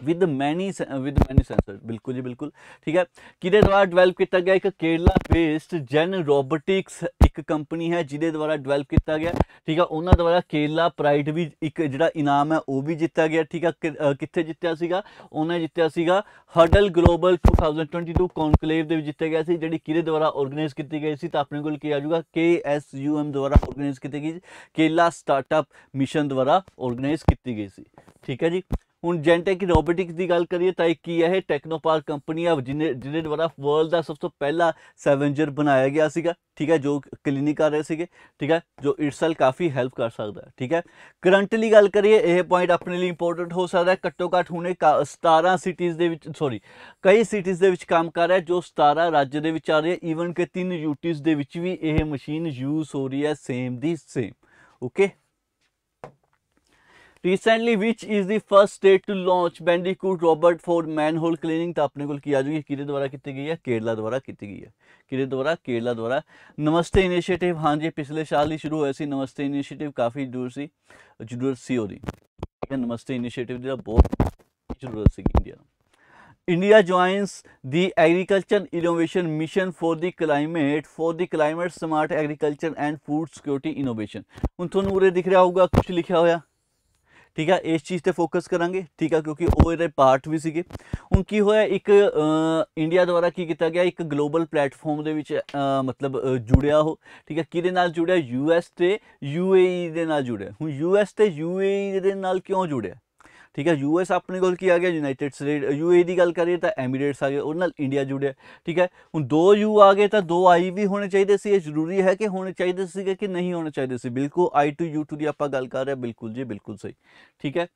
Speaker 1: ਵਿਦ ਮੈਨੀ ਵਿਦ ਮੈਨੀ ਸੈਂਸਰ ਬਿਲਕੁਲ ਜੀ ਬਿਲਕੁਲ ਠੀਕ ਹੈ ਕਿਹਦੇ ਦੁਆਰਾ ਡਿਵੈਲਪ ਕੀਤਾ ਗਿਆ ਇੱਕ ਕੇਰਲਾ ਬੇਸਡ ਜੈਨ ਰੋਬੋਟਿਕਸ ਇੱਕ ਕੰਪਨੀ ਹੈ ਜਿਹਦੇ ਦੁਆਰਾ ਡਵੈਲਪ ਕੀਤਾ ਗਿਆ ਠੀਕ ਹੈ ਉਹਨਾਂ ਦੁਆਰਾ ਕੇਰਲਾ ਪ੍ਰਾਈਡ ਵੀ ਇੱਕ ਜਿਹੜਾ ਇਨਾਮ ਹੈ ਉਹ ਵੀ ਜਿੱਤਿਆ ਗਿਆ ਠੀਕ ਹੈ ਕਿੱਥੇ ਜਿੱਤਿਆ ਸੀਗਾ ਉਹਨਾਂ ਜਿੱਤਿਆ ਸੀਗਾ ਹਰਡਲ ਗਲੋਬਲ 2022 ਕਨਕਲੇਵ ਦੇ ਵਿੱਚ ਜਿੱਤਿਆ ਗਿਆ ਸੀ ਜਿਹੜੀ ਕਿਹਦੇ ਦੁਆਰਾ ਆਰਗੇਨਾਈਜ਼ ਕੀਤੀ ਗਈ ਸੀ ਤਾਂ ਆਪਣੇ ਕੋਲ ਕੀ ਆ ਜਾਊਗਾ KSUM ਦੁਆਰਾ ਆਰਗੇਨਾਈਜ਼ ਕੀਤੀ ਗਈ ਕੇਰਲਾ ਸਟਾਰਟਅਪ ਮਿਸ਼ਨ ਦੁਆਰਾ ਆਰਗੇਨਾਈਜ਼ ਕੀਤੀ ਗਈ ਸੀ ਠੀਕ ਹੈ ਜੀ ਹੁਣ ਜੈਂਟੈਕ ਰੋਬੋਟਿਕਸ ਦੀ ਗੱਲ ਕਰੀਏ ਤਾਂ ਇਹ ਕੀ ਹੈ ਇਹ ਟੈਕਨੋਪਾਰ ਕੰਪਨੀ ਆ ਜਿਹਨੇ ਦੁਆਰਾ ਵਰਲਡ ਦਾ ਸਭ ਤੋਂ ਪਹਿਲਾ ਸੈਵੈਂਜਰ ਬਣਾਇਆ ਗਿਆ ਸੀਗਾ ਠੀਕ ਹੈ ਜੋ ਕਲੀਨਿਕ ਕਰ ਰਹੇ ਸੀਗੇ ਠੀਕ ਹੈ ਜੋ ਇਟਸੈਲ ਕਾਫੀ ਹੈਲਪ ਕਰ ਸਕਦਾ ਹੈ ਠੀਕ ਹੈ ਕਰੰਟਲੀ ਗੱਲ ਕਰੀਏ ਇਹ ਪੁਆਇੰਟ ਆਪਣੇ ਲਈ ਇੰਪੋਰਟੈਂਟ ਹੋ ਸਕਦਾ ਹੈ ਘੱਟੋ ਘੱਟ ਹੁਣੇ 17 ਸਿਟੀਜ਼ ਦੇ ਵਿੱਚ ਸੌਰੀ ਕਈ ਸਿਟੀਜ਼ ਦੇ ਵਿੱਚ ਕੰਮ ਕਰ ਰਿਹਾ ਜੋ 17 ਰਾਜ ਦੇ ਵਿੱਚ ਆ ਰਹੀ ਹੈ ਈਵਨ ਕਿ ਤਿੰਨ ਯੂਟੀਜ਼ ਦੇ ਵਿੱਚ ਵੀ ਇਹ ਮਸ਼ੀਨ ਯੂਜ਼ ਹੋ ਰਹੀ ਹੈ ਸੇਮ ਦੀ same okay recently which is the first state to launch bandicoot robot for manhole cleaning तो अपने को किया जो कि द्वारा की गई है केरला द्वारा की गई है किरे द्वारा केरला द्वारा नमस्ते इनिशिएटिव हाँ जी पिछले साल ही शुरू होया सी नमस्ते इनिशिएटिव काफ़ी जरूर सी जरूरत सी ठीक है नमस्ते इनिशिएटिव बहुत जरूरत सी India India joins the agriculture innovation mission for the climate for the climate smart agriculture and food security innovation हूँ थोड़ा उरे दिख रहा होगा कुछ लिखा हुआ ਠੀਕ ਹੈ ਇਸ ਚੀਜ਼ ਤੇ ਫੋਕਸ ਕਰਾਂਗੇ ਠੀਕ ਹੈ ਕਿਉਂਕਿ ਉਹ ਇਹਦੇ ਪਾਰਟ ਵੀ ਸੀਗੇ ਹੁਣ ਕੀ ਹੋਇਆ ਇੱਕ ਇੰਡੀਆ ਦੁਆਰਾ ਕੀ ਕੀਤਾ ਗਿਆ ਇੱਕ ਗਲੋਬਲ ਪਲੇਟਫਾਰਮ ਦੇ ਵਿੱਚ ਮਤਲਬ ਜੁੜਿਆ ਹੋ ਠੀਕ ਹੈ ਕਿਹਦੇ ਨਾਲ ਜੁੜਿਆ ਯੂਐਸ ਤੇ ਯੂਏਈ e ਦੇ ਨਾਲ ਜੁੜਿਆ ਹੁਣ ਯੂਐਸ ਤੇ ਯੂਏਈ e ਦੇ ਨਾਲ ਕਿਉਂ ਜੁੜਿਆ ਠੀਕ ਹੈ ਯੂਐਸ ਆਪਣੇ ਕੋਲ ਕੀ ਆ ਗਿਆ ਯੂਨਾਈਟਿਡ ਸਟੇਟ ਯੂਏ ਦੀ ਗੱਲ ਕਰੀਏ ਤਾਂ ਐਮੀਰੇਟਸ ਆ ਗਏ ਉਹਨਾਂ ਨਾਲ ਇੰਡੀਆ ਜੁੜਿਆ ਠੀਕ ਹੈ ਹੁਣ ਦੋ ਯੂ ਆ ਗਏ ਤਾਂ ਦੋ ਆਈ ਵੀ ਹੋਣੇ ਚਾਹੀਦੇ ਸੀ ਇਹ ਜ਼ਰੂਰੀ ਹੈ ਕਿ ਹੋਣੇ ਚਾਹੀਦੇ ਸੀਗੇ ਕਿ ਨਹੀਂ ਹੋਣੇ ਚਾਹੀਦੇ ਸੀ ਬਿਲਕੁਲ ਆਈ ਟੂ ਯੂ ਟੂ ਦੀ ਆਪਾਂ ਗੱਲ ਕਰ ਰਹੇ ਬਿਲਕੁਲ ਜੀ ਬਿਲਕੁਲ ਸਹੀ ਠੀਕ ਹੈ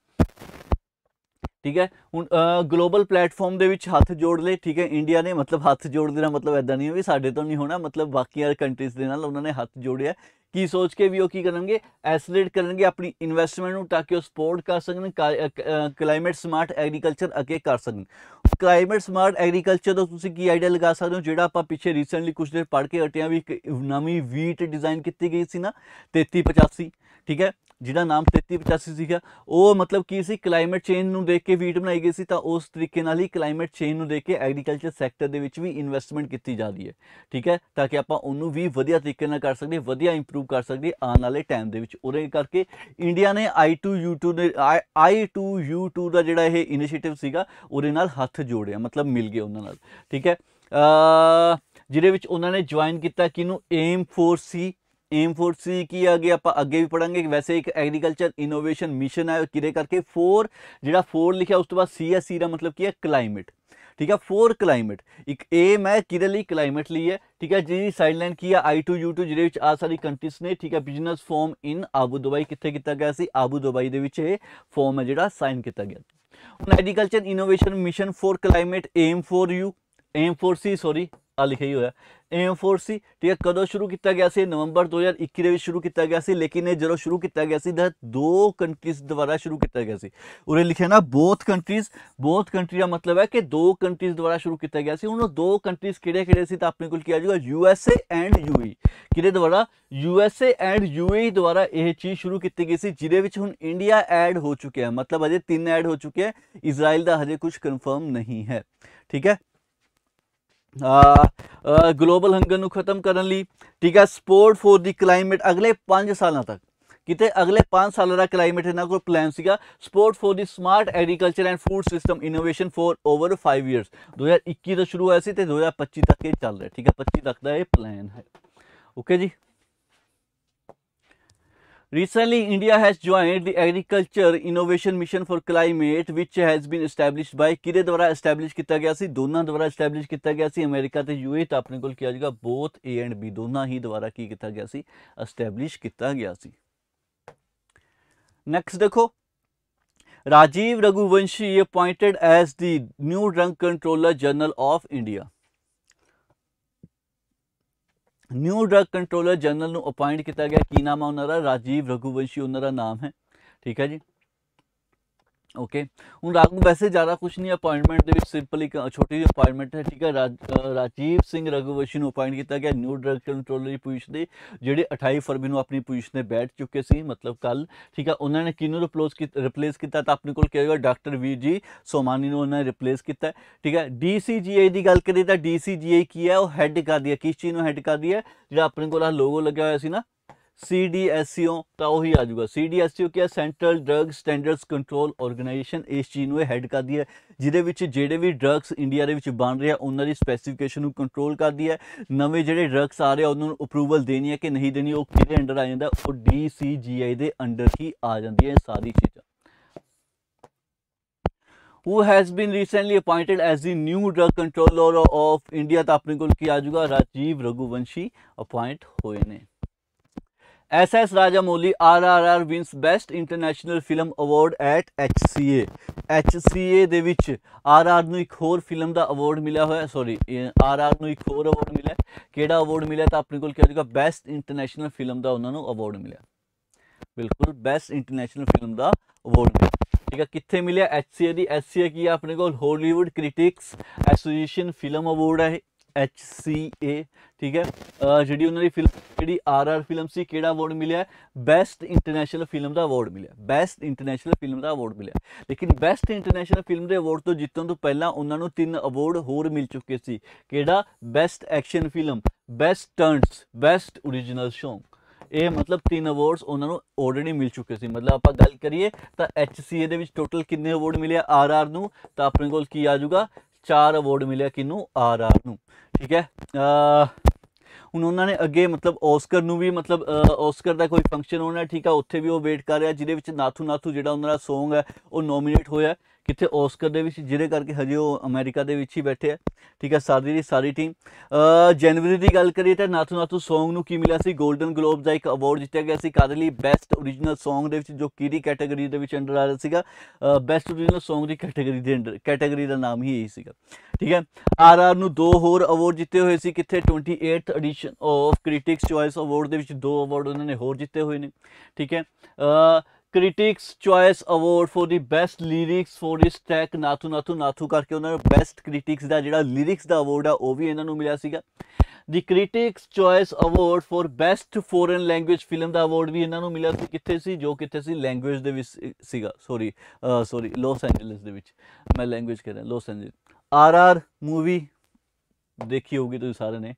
Speaker 1: ਠੀਕ ਹੈ ਹੁਣ ਗਲੋਬਲ ਪਲੇਟਫਾਰਮ ਦੇ ਵਿੱਚ ਹੱਥ ਜੋੜ ਲੈ ਠੀਕ ਹੈ ਇੰਡੀਆ ਨੇ ਮਤਲਬ ਹੱਥ ਜੋੜ ਦੇਣਾ ਮਤਲਬ ਐਦਾਂ ਨਹੀਂ ਵੀ ਸਾਡੇ ਤੋਂ ਨਹੀਂ ਹੋਣਾ ਮਤਲਬ ਬਾਕੀ ਆਰ ਕੰਟਰੀਜ਼ ਦੇ ਨਾਲ ਉਹਨਾਂ ਨੇ ਹੱਥ ਜੋੜਿਆ ਕੀ ਸੋਚ ਕੇ ਵੀ ਉਹ ਕੀ ਕਰਨਗੇ ਐਸਲੇਟ ਕਰਨਗੇ ਆਪਣੀ ਇਨਵੈਸਟਮੈਂਟ ਨੂੰ ਤਾਂ ਕਿ ਉਹ ਸਪੋਰਟ ਕਰ ਸਕਣ ਕਲਾਈਮੇਟ ਸਮਾਰਟ ਐਗਰੀਕਲਚਰ ਅੱਗੇ ਕਰ ਸਕਣ ਕਲਾਈਮੇਟ ਸਮਾਰਟ ਐਗਰੀਕਲਚਰ ਦਾ ਤੁਸੀਂ ਕੀ ਆਈਡੀਆ ਲਗਾ ਸਕਦੇ ਹੋ ਜਿਹੜਾ ਆਪਾਂ ਪਿੱਛੇ ਰੀਸੈਂਟਲੀ ਕੁਝ ਦਿਨ ਪੜ ਕੇ ਹਟਿਆ ਵੀ ਇੱਕ ਨਵੀਂ ਵੀਟ ਡਿਜ਼ਾਈਨ ਕੀਤੀ ਗਈ ਸੀ ਨਾ 3385 ਠੀਕ ਹੈ ਜਿਹਦਾ ਨਾਮ 3385 ਸੀਗਾ ਉਹ ਮਤਲਬ ਕੀ ਸੀ ਕਲਾਈਮੇਟ ਚੇਂਜ ਨੂੰ ਦੇਖ ਕੇ ਵੀਟ ਬਣਾਈ ਗਈ ਸੀ ਤਾਂ ਉਸ ਤਰੀਕੇ ਨਾਲ ਹੀ ਕਲਾਈਮੇਟ ਚੇਂਜ ਨੂੰ ਦੇਖ ਕੇ ਐਗਰੀਕਲਚਰ ਸੈਕਟਰ ਦੇ ਵਿੱਚ ਵੀ ਇਨਵੈਸਟਮੈਂਟ ਕੀਤੀ ਜਾ ਰਹੀ ਹੈ ਠੀਕ ਹੈ ਤਾਂ ਕਿ ਆਪਾਂ ਉਹਨੂੰ ਵੀ ਵਧੀਆ ਤਰੀਕੇ ਨਾਲ ਕਰ ਸਕਦੇ ਵਧੀਆ ਇੰਪਰੂਵ ਕਰ ਸਕਦੇ ਆਉਣ ਵਾਲੇ ਟਾਈਮ ਦੇ ਵਿੱਚ ਉਹਦੇ ਕਰਕੇ ਇੰਡੀਆ ਨੇ I2U2 ਦੇ I2U2 ਦਾ ਜਿਹੜਾ ਇਹ ਇਨੀਸ਼ੀਏਟਿਵ ਸੀਗਾ ਉਹਦੇ ਨਾਲ ਹੱਥ ਜੋੜਿਆ ਮਤਲਬ ਮਿਲ ਗਏ ਉਹਨਾਂ ਨਾਲ ਠੀਕ ਹੈ ਜਿਹਦੇ ਵਿੱਚ ਉਹਨਾਂ ਨੇ ਜੁਆਇਨ ਕੀਤਾ ਕਿਨੂੰ ਏਮ ਏਮ ਫੋਰ ਸੀ ਕੀ ਆ ਗਿਆ ਆਪਾਂ ਅੱਗੇ ਵੀ ਪੜਾਂਗੇ ਵੈਸੇ ਇੱਕ ਐਗਰੀਕਲਚਰ ਇਨੋਵੇਸ਼ਨ ਮਿਸ਼ਨ ਹੈ ਕਿਰੇ ਕਰਕੇ 4 ਜਿਹੜਾ 4 ਲਿਖਿਆ ਉਸ ਤੋਂ ਬਾਅਦ ਸੀ ਐਸ ਸੀ ਦਾ ਮਤਲਬ ਕੀ ਹੈ ਕਲਾਈਮੇਟ ਠੀਕ ਹੈ 4 ਕਲਾਈਮੇਟ ਇੱਕ ਏਮ ਹੈ ਕਿਹਦੇ ਲਈ ਕਲਾਈਮੇਟ ਲਈ ਹੈ ਠੀਕ ਹੈ ਜਿਹਦੀ ਸਾਈਡਲਾਈਨ ਕੀ ਹੈ ਆਈ ਟੂ ਯੂ ਟੂ ਜਿਹਦੇ ਵਿੱਚ ਆ ਸਾਰੀ ਕੰਟਰੀਸ ਨੇ ਠੀਕ ਹੈ business forum in Abu Dubai ਕਿੱਥੇ ਕੀਤਾ ਗਿਆ ਸੀ ਆਬੂ ਦੁਬਈ ਦੇ ਵਿੱਚ ਇਹ ਫਾਰਮ ਹੈ ਜਿਹੜਾ ਸਾਈਨ ਕੀਤਾ ਗਿਆ ਹੁਣ agriculture innovation mission for climate AIM for U AIM for C sorry ਆ ਲਿਖਿਆ ਹੀ ਹੋਇਆ ਏਮ 4C ਠੀਕ ਹੈ ਕਦੋਂ ਸ਼ੁਰੂ ਕੀਤਾ ਗਿਆ ਸੀ ਨਵੰਬਰ 2021 ਦੇ ਵਿੱਚ ਸ਼ੁਰੂ ਕੀਤਾ ਗਿਆ ਸੀ ਲੇਕਿਨ ਇਹ ਜਦੋਂ ਸ਼ੁਰੂ ਕੀਤਾ ਗਿਆ ਸੀ ਤਾਂ ਦੋ ਕੰਟਰੀਜ਼ ਦੁਆਰਾ ਸ਼ੁਰੂ ਕੀਤਾ ਗਿਆ ਸੀ ਉਰੇ ਲਿਖਿਆ ਨਾ ਬੋਥ ਕੰਟਰੀਜ਼ ਬੋਥ ਕੰਟਰੀਆ ਮਤਲਬ ਹੈ ਕਿ ਦੋ ਕੰਟਰੀਜ਼ ਦੁਆਰਾ ਸ਼ੁਰੂ ਕੀਤਾ ਗਿਆ ਸੀ ਉਹਨਾਂ ਦੋ ਕੰਟਰੀਜ਼ ਕਿਹੜੇ ਕਿਹੜੇ ਸੀ ਤਾਂ ਆਪਣੇ ਕੋਲ ਕੀ ਆ ਜਾਊਗਾ ਯੂਐਸਏ ਐਂਡ ਯੂਈ ਕਿਹਦੇ ਦੁਆਰਾ ਯੂਐਸਏ ਐਂਡ ਯੂਈ ਦੁਆਰਾ ਇਹ ਚੀਜ਼ ਸ਼ੁਰੂ ਕੀਤੀ ਗਈ ਸੀ ਜਿਹਦੇ ਵਿੱਚ ਹੁਣ ਇੰਡੀਆ ਐਡ ਹੋ ਚੁੱਕਿਆ ਹੈ ਮਤਲਬ ਅਜੇ ਤਿੰਨ ਐਡ ਹੋ ਚੁੱਕੇ ਹੈ ਇਜ਼ਰਾਈਲ ਦਾ ਹਜੇ ਕੁਝ ਕਨਫਰਮ ਨਹੀਂ ਹੈ ਠੀਕ ਹੈ ਗਲੋਬਲ ਹੰਗਰ ਨੂੰ ਖਤਮ ਕਰਨ ਲਈ ਠੀਕ ਹੈ ਸਪੋਰਟ ਫੋਰ ਦੀ ਕਲਾਈਮੇਟ ਅਗਲੇ 5 ਸਾਲਾਂ ਤੱਕ ਕਿਤੇ ਅਗਲੇ 5 ਸਾਲਾਂ ਦਾ ਕਲਾਈਮੇਟ ਇਹਨਾਂ ਕੋਲ ਪਲਾਨ ਸੀਗਾ support for the smart agriculture and food system innovation for over 5 years 2021 ਤੋਂ ਸ਼ੁਰੂ ਹੋਇਆ ਸੀ ਤੇ 2025 ਤੱਕ ਇਹ ਚੱਲ ਰਿਹਾ ਠੀਕ ਹੈ 25 ਤੱਕ ਦਾ ਇਹ ਪਲਾਨ ਹੈ ਓਕੇ ਜੀ Recently, India has joined the Agriculture Innovation Mission for Climate, which has been established by किरे द्वारा established किया गया सी दोनों द्वारा established किया गया सी अमेरिका ਤੇ ਯੂਏ ਤਾਂ ਆਪਣੇ ਕੋਲ ਕੀ ਆ both A and B ਦੋਨਾਂ ਹੀ ਦੁਆਰਾ ਕੀ ਕੀਤਾ ਗਿਆ ਸੀ established ਕੀਤਾ ਗਿਆ ਸੀ next ਦੇਖੋ Rajiv Raghuvanshi appointed as the new drug controller general of India new drug controller general ਨੂੰ ਅਪਾਇੰਟ ਕੀਤਾ ਗਿਆ ਕੀ ਨਾਮ ਆ ਉਹਨਾਂ ਦਾ ਰਾਜੀਵ ਰਘੂਵੰਸ਼ੀ ਉਹਨਾਂ ਦਾ ਨਾਮ ਹੈ ਠੀਕ ਹੈ ਜੀ ਓਕੇ ਹੁਣ ਰਾਘਵ ਵੈਸੇ ਜ਼ਿਆਦਾ ਕੁਝ ਨਹੀਂ ਅਪਾਇੰਟਮੈਂਟ ਦੇ ਵਿੱਚ ਸਿੰਪਲ ਇੱਕ ਛੋਟੀ ਜਿਹੀ ਅਪਾਇੰਟਮੈਂਟ ਹੈ ਠੀਕ ਹੈ ਰਾਜੀਵ ਸਿੰਘ ਰਘੁਵੰਸ਼ੀ ਨੂੰ ਅਪਾਇੰਟ ਕੀਤਾ ਗਿਆ ਨਿਊ ਡਾਇਰੈਕਟਰ ਕੰਟਰੋਲਰ ਦੀ ਪੋਜੀਸ਼ਨ ਦੇ ਜਿਹੜੇ 28 ਫਰਵਰੀ ਨੂੰ ਆਪਣੀ ਪੋਜੀਸ਼ਨ ਤੇ ਬੈਠ ਚੁੱਕੇ ਸੀ ਮਤਲਬ ਕੱਲ ਠੀਕ ਹੈ ਉਹਨਾਂ ਨੇ ਕਿਹਨੂੰ ਰਿਪਲੇਸ ਕੀਤਾ ਰਿਪਲੇਸ ਕੀਤਾ ਤਾਂ ਆਪਣੇ ਕੋਲ ਕਿਹਾ ਗਿਆ ਡਾਕਟਰ ਵੀਰ ਜੀ ਸੋਮਾਨੀ ਨੂੰ ਉਹਨਾਂ ਨੇ ਰਿਪਲੇਸ ਕੀਤਾ ਠੀਕ ਹੈ ਡੀਸੀਜੀਆਈ ਦੀ ਗੱਲ ਕਰੀਏ ਤਾਂ ਡੀਸੀਜੀਆਈ ਕੀ ਹੈ ਉਹ ਹੈੱਡ ਕਰਦੀ ਹੈ ਕਿਸ ਚੀਜ਼ ਨੂੰ ਹੈੱਡ ਕਰਦੀ ਹੈ ਜਿਹੜਾ ਆਪਣੇ ਕੋਲ ਆ ਲੋਗੋ ਲੱਗਿਆ ਹੋਇਆ ਸੀ ਨਾ ਸੀਡੀਐਸਸੀਓ ਤਾਂ ਉਹੀ ਆ ਜਾਊਗਾ ਸੀਡੀਐਸਸੀਓ ਕੀ ਹੈ central drug standards control organisation ਇਸ ਚੀਜ਼ ਨੂੰ ਹੈਡ ਕਰਦੀ ਹੈ ਜਿਹਦੇ ਵਿੱਚ ਜਿਹੜੇ ਵੀ ਡਰੱਗਸ ਇੰਡੀਆ ਦੇ ਵਿੱਚ ਬਣ ਰਿਹਾ ਉਹਨਾਂ ਦੀ ਸਪੈਸੀਫਿਕੇਸ਼ਨ ਨੂੰ ਕੰਟਰੋਲ ਕਰਦੀ ਹੈ ਨਵੇਂ ਜਿਹੜੇ ਡਰੱਗਸ ਆ ਰਹੇ ਉਹਨਾਂ ਨੂੰ ਅਪਰੂਵਲ ਦੇਣੀ ਹੈ ਕਿ ਨਹੀਂ ਦੇਣੀ ਉਹ ਕਿਹਦੇ ਅੰਡਰ ਆ ਜਾਂਦਾ ਉਹ ਡੀਸੀਜੀਆਈ ਦੇ ਅੰਡਰ ਹੀ ਆ ਜਾਂਦੀ ਹੈ ਸਾਰੀ ਚੀਜ਼ਾਂ who has been recently appointed as the new drug controller of India ਤਾਂ ਆਪਣੇ ਕੋਲ ਕੀ ਆ ਜਾਊਗਾ ਰਾਜੀਵ ਰਗੂਵੰਸ਼ੀ ਅਪਾਇੰਟ ਹੋਏ ਨੇ S.S. Rajamouli RRR wins best international film award at HCA HCA ਦੇ ਵਿੱਚ RR ਨੂੰ ਇੱਕ ਹੋਰ ਫਿਲਮ ਦਾ ਅਵਾਰਡ ਮਿਲਿਆ ਹੋਇਆ ਸੌਰੀ RR ਨੂੰ ਇੱਕ ਹੋਰ ਅਵਾਰਡ ਮਿਲਿਆ ਕਿਹੜਾ ਅਵਾਰਡ ਮਿਲਿਆ ਤਾਂ ਆਪਣੇ ਕੋਲ ਕਿਹਾ ਜਾਊਗਾ ਬੈਸਟ ਇੰਟਰਨੈਸ਼ਨਲ ਫਿਲਮ ਦਾ ਉਹਨਾਂ ਨੂੰ ਅਵਾਰਡ ਮਿਲਿਆ ਬਿਲਕੁਲ ਬੈਸਟ ਇੰਟਰਨੈਸ਼ਨਲ ਫਿਲਮ ਦਾ ਅਵਾਰਡ ਠੀਕ ਹੈ ਕਿੱਥੇ ਮਿਲਿਆ HCA ਦੀ HCA ਕੀ ਆਪਣੇ ਕੋਲ Hollywood critics association film award ਹੈ ਐਚ ਸੀ ਏ ਠੀਕ ਹੈ ਜਿਹੜੀ ਉਹਨਾਂ ਦੀ ਫਿਲਮ ਜਿਹੜੀ ਆਰ ਆਰ ਫਿਲਮ ਸੀ ਕਿਹੜਾ ਅਵਾਰਡ ਮਿਲਿਆ ਬੈਸਟ ਇੰਟਰਨੈਸ਼ਨਲ ਫਿਲਮ ਦਾ ਅਵਾਰਡ ਮਿਲਿਆ ਬੈਸਟ ਇੰਟਰਨੈਸ਼ਨਲ ਫਿਲਮ ਦਾ ਅਵਾਰਡ ਮਿਲਿਆ ਲੇਕਿਨ ਬੈਸਟ ਇੰਟਰਨੈਸ਼ਨਲ ਫਿਲਮ ਦੇ ਅਵਾਰਡ ਤੋਂ ਜਿੱਤਣ ਤੋਂ ਪਹਿਲਾਂ ਉਹਨਾਂ ਨੂੰ ਤਿੰਨ ਅਵਾਰਡ ਹੋਰ ਮਿਲ ਚੁੱਕੇ ਸੀ ਕਿਹੜਾ ਬੈਸਟ ਐਕਸ਼ਨ ਫਿਲਮ ਬੈਸਟ ਟਰਨਸ ਬੈਸਟ origignal Song ਇਹ ਮਤਲਬ ਤਿੰਨ ਅਵਾਰਡਸ ਉਹਨਾਂ ਨੂੰ ਆਲਰੇਡੀ ਮਿਲ ਚੁੱਕੇ ਸੀ ਮਤਲਬ ਆਪਾਂ ਗੱਲ ਕਰੀਏ ਤਾਂ HCA ਦੇ ਵਿੱਚ ਟੋਟਲ ਕਿੰਨੇ ਅਵਾਰਡ ਮਿਲੇ ਆਰ ਆਰ ਨੂੰ ਤਾਂ ਆਪਣੇ ਕੋਲ ਕੀ ਆ ਜਾਊਗਾ ਚਾਰ ਅਵਾਰਡ ਮਿਲਿਆ ਕਿਨੂੰ ਆਰ ਆਰ ਨੂੰ ਠੀਕ ਹੈ ਹੁਣ ਉਹਨਾਂ ਨੇ ਅੱਗੇ ਮਤਲਬ ਓਸਕਰ ਨੂੰ ਵੀ ਮਤਲਬ ਓਸਕਰ ਦਾ ਕੋਈ ਫੰਕਸ਼ਨ ਹੋਣਾ ਠੀਕ ਆ ਉੱਥੇ ਵੀ ਉਹ ਵੇਟ ਕਰ ਰਿਹਾ ਜਿਹਦੇ ਵਿੱਚ ਨਾਥੂ ਨਾਥੂ ਜਿਹੜਾ ਉਹਨਾਂ ਦਾ Song ਹੈ ਉਹ ਨੋਮੀਨੇਟ ਹੋਇਆ ਕਿੱਥੇ ਓਸਕਰ ਦੇ ਵਿੱਚ ਜਿਹਦੇ ਕਰਕੇ ਹਜੇ ਉਹ ਅਮਰੀਕਾ ਦੇ ਵਿੱਚ ਹੀ ਬੈਠੇ ਆ ਠੀਕ ਹੈ ਸਾਰੀ ਦੀ ਸਾਰੀ ਟੀਮ ਜਨਵਰੀ ਦੀ ਗੱਲ ਕਰੀਏ ਤਾਂ ਨਾਥੂ ਨਾਥੂ Song ਨੂੰ ਕੀ ਮਿਲਿਆ ਸੀ 골ਡਨ ਗਲੋਬ ਦਾ ਇੱਕ ਅਵਾਰਡ ਜਿੱਤਿਆ ਗਿਆ ਸੀ ਕਾਦੇ ਲਈ ਬੈਸਟ origignal Song ਦੇ ਵਿੱਚ ਜੋ ਕਿਹੜੀ ਕੈਟਾਗਰੀ ਦੇ ਵਿੱਚ ਅੰਡਰ ਆ ਰਿਹਾ ਸੀਗਾ ਬੈਸਟ origignal Song ਦੀ ਕੈਟਾਗਰੀ ਦੇ ਅੰਡਰ ਕੈਟਾਗਰੀ ਦਾ ਨਾਮ ਹੀ ਇਹ ਸੀਗਾ ਠੀਕ ਹੈ ਆਰ ਆਰ ਨੂੰ ਦੋ ਹੋਰ ਅਵਾਰਡ ਜਿੱਤੇ ਹੋਏ ਸੀ ਕਿੱਥੇ 28th edition of critics choice award ਦੇ ਵਿੱਚ ਦੋ ਅਵਾਰਡ ਉਹਨਾਂ ਨੇ ਹੋਰ ਜਿੱਤੇ ਹੋਏ ਨੇ ਠੀਕ ਹੈ critics choice award for the best lyrics for ਇਸ ਟੈਕ ਨਾਥੂ ਨਾਥੂ ਨਾਥੂ ਕਰਕੇ ਉਹਨਾਂ ਨੂੰ ਬੈਸਟ ਕ੍ਰਿਟਿਕਸ ਦਾ ਜਿਹੜਾ ਲਿਰਿਕਸ ਦਾ ਅਵਾਰਡ ਆ ਉਹ ਵੀ ਇਹਨਾਂ ਨੂੰ ਮਿਲਿਆ ਸੀਗਾ the critics choice award for best foreign language film ਦਾ ਅਵਾਰਡ ਵੀ ਇਹਨਾਂ ਨੂੰ ਮਿਲਿਆ ਸੀ ਕਿੱਥੇ ਸੀ ਜੋ ਕਿੱਥੇ ਸੀ ਲੈਂਗੁਏਜ ਦੇ ਵਿੱਚ ਸੀਗਾ ਸੌਰੀ ਸੌਰੀ ਲਾਸ ਐਂਜਲਸ ਦੇ ਵਿੱਚ ਮੈਂ ਲੈਂਗੁਏਜ ਕਹਿ ਰਿਹਾ Los Angeles R R movie ਦੇਖੀ ਹੋਗੀ ਤੁਸੀਂ ਸਾਰੇ ਨੇ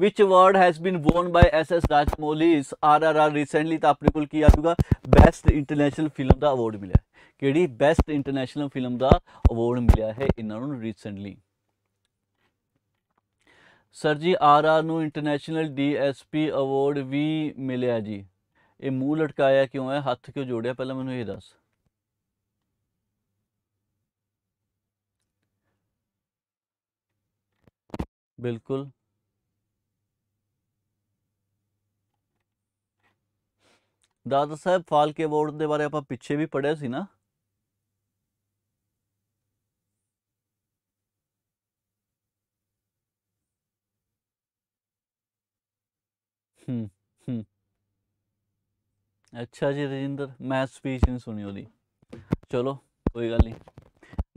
Speaker 1: which award has been won by S S Rajamouli's R R R recently ਤਾਂ ਆਪਣੇ ਕੋਲ ਕੀ ਆਜੂਗਾ ਬੈਸਟ ਇੰਟਰਨੈਸ਼ਨਲ ਫਿਲਮ ਦਾ ਅਵਾਰਡ ਮਿਲਿਆ ਕਿਹੜੀ ਬੈਸਟ ਇੰਟਰਨੈਸ਼ਨਲ ਫਿਲਮ ਦਾ ਅਵਾਰਡ ਮਿਲਿਆ ਹੈ ਇਹਨਾਂ ਨੂੰ ਰੀਸੈਂਟਲੀ ਸਰ ਜੀ ਆਰ ਆਰ ਨੂੰ international D S P award ਵੀ ਮਿਲਿਆ ਜੀ ਇਹ ਮੂੰਹ ਲਟਕਾਇਆ ਕਿਉਂ ਹੈ ਹੱਥ ਕਿਉਂ ਜੋੜਿਆ ਪਹਿਲਾਂ ਮੈਨੂੰ ਇਹ ਦੱਸ बिल्कुल दादा साहब फालके बोर्ड के बारे आप पिछे भी पढ़े सी ना हम्म, हम्म। अच्छा जी रजिंदर मैं स्पीच नहीं सुनी वो चलो कोई गल नहीं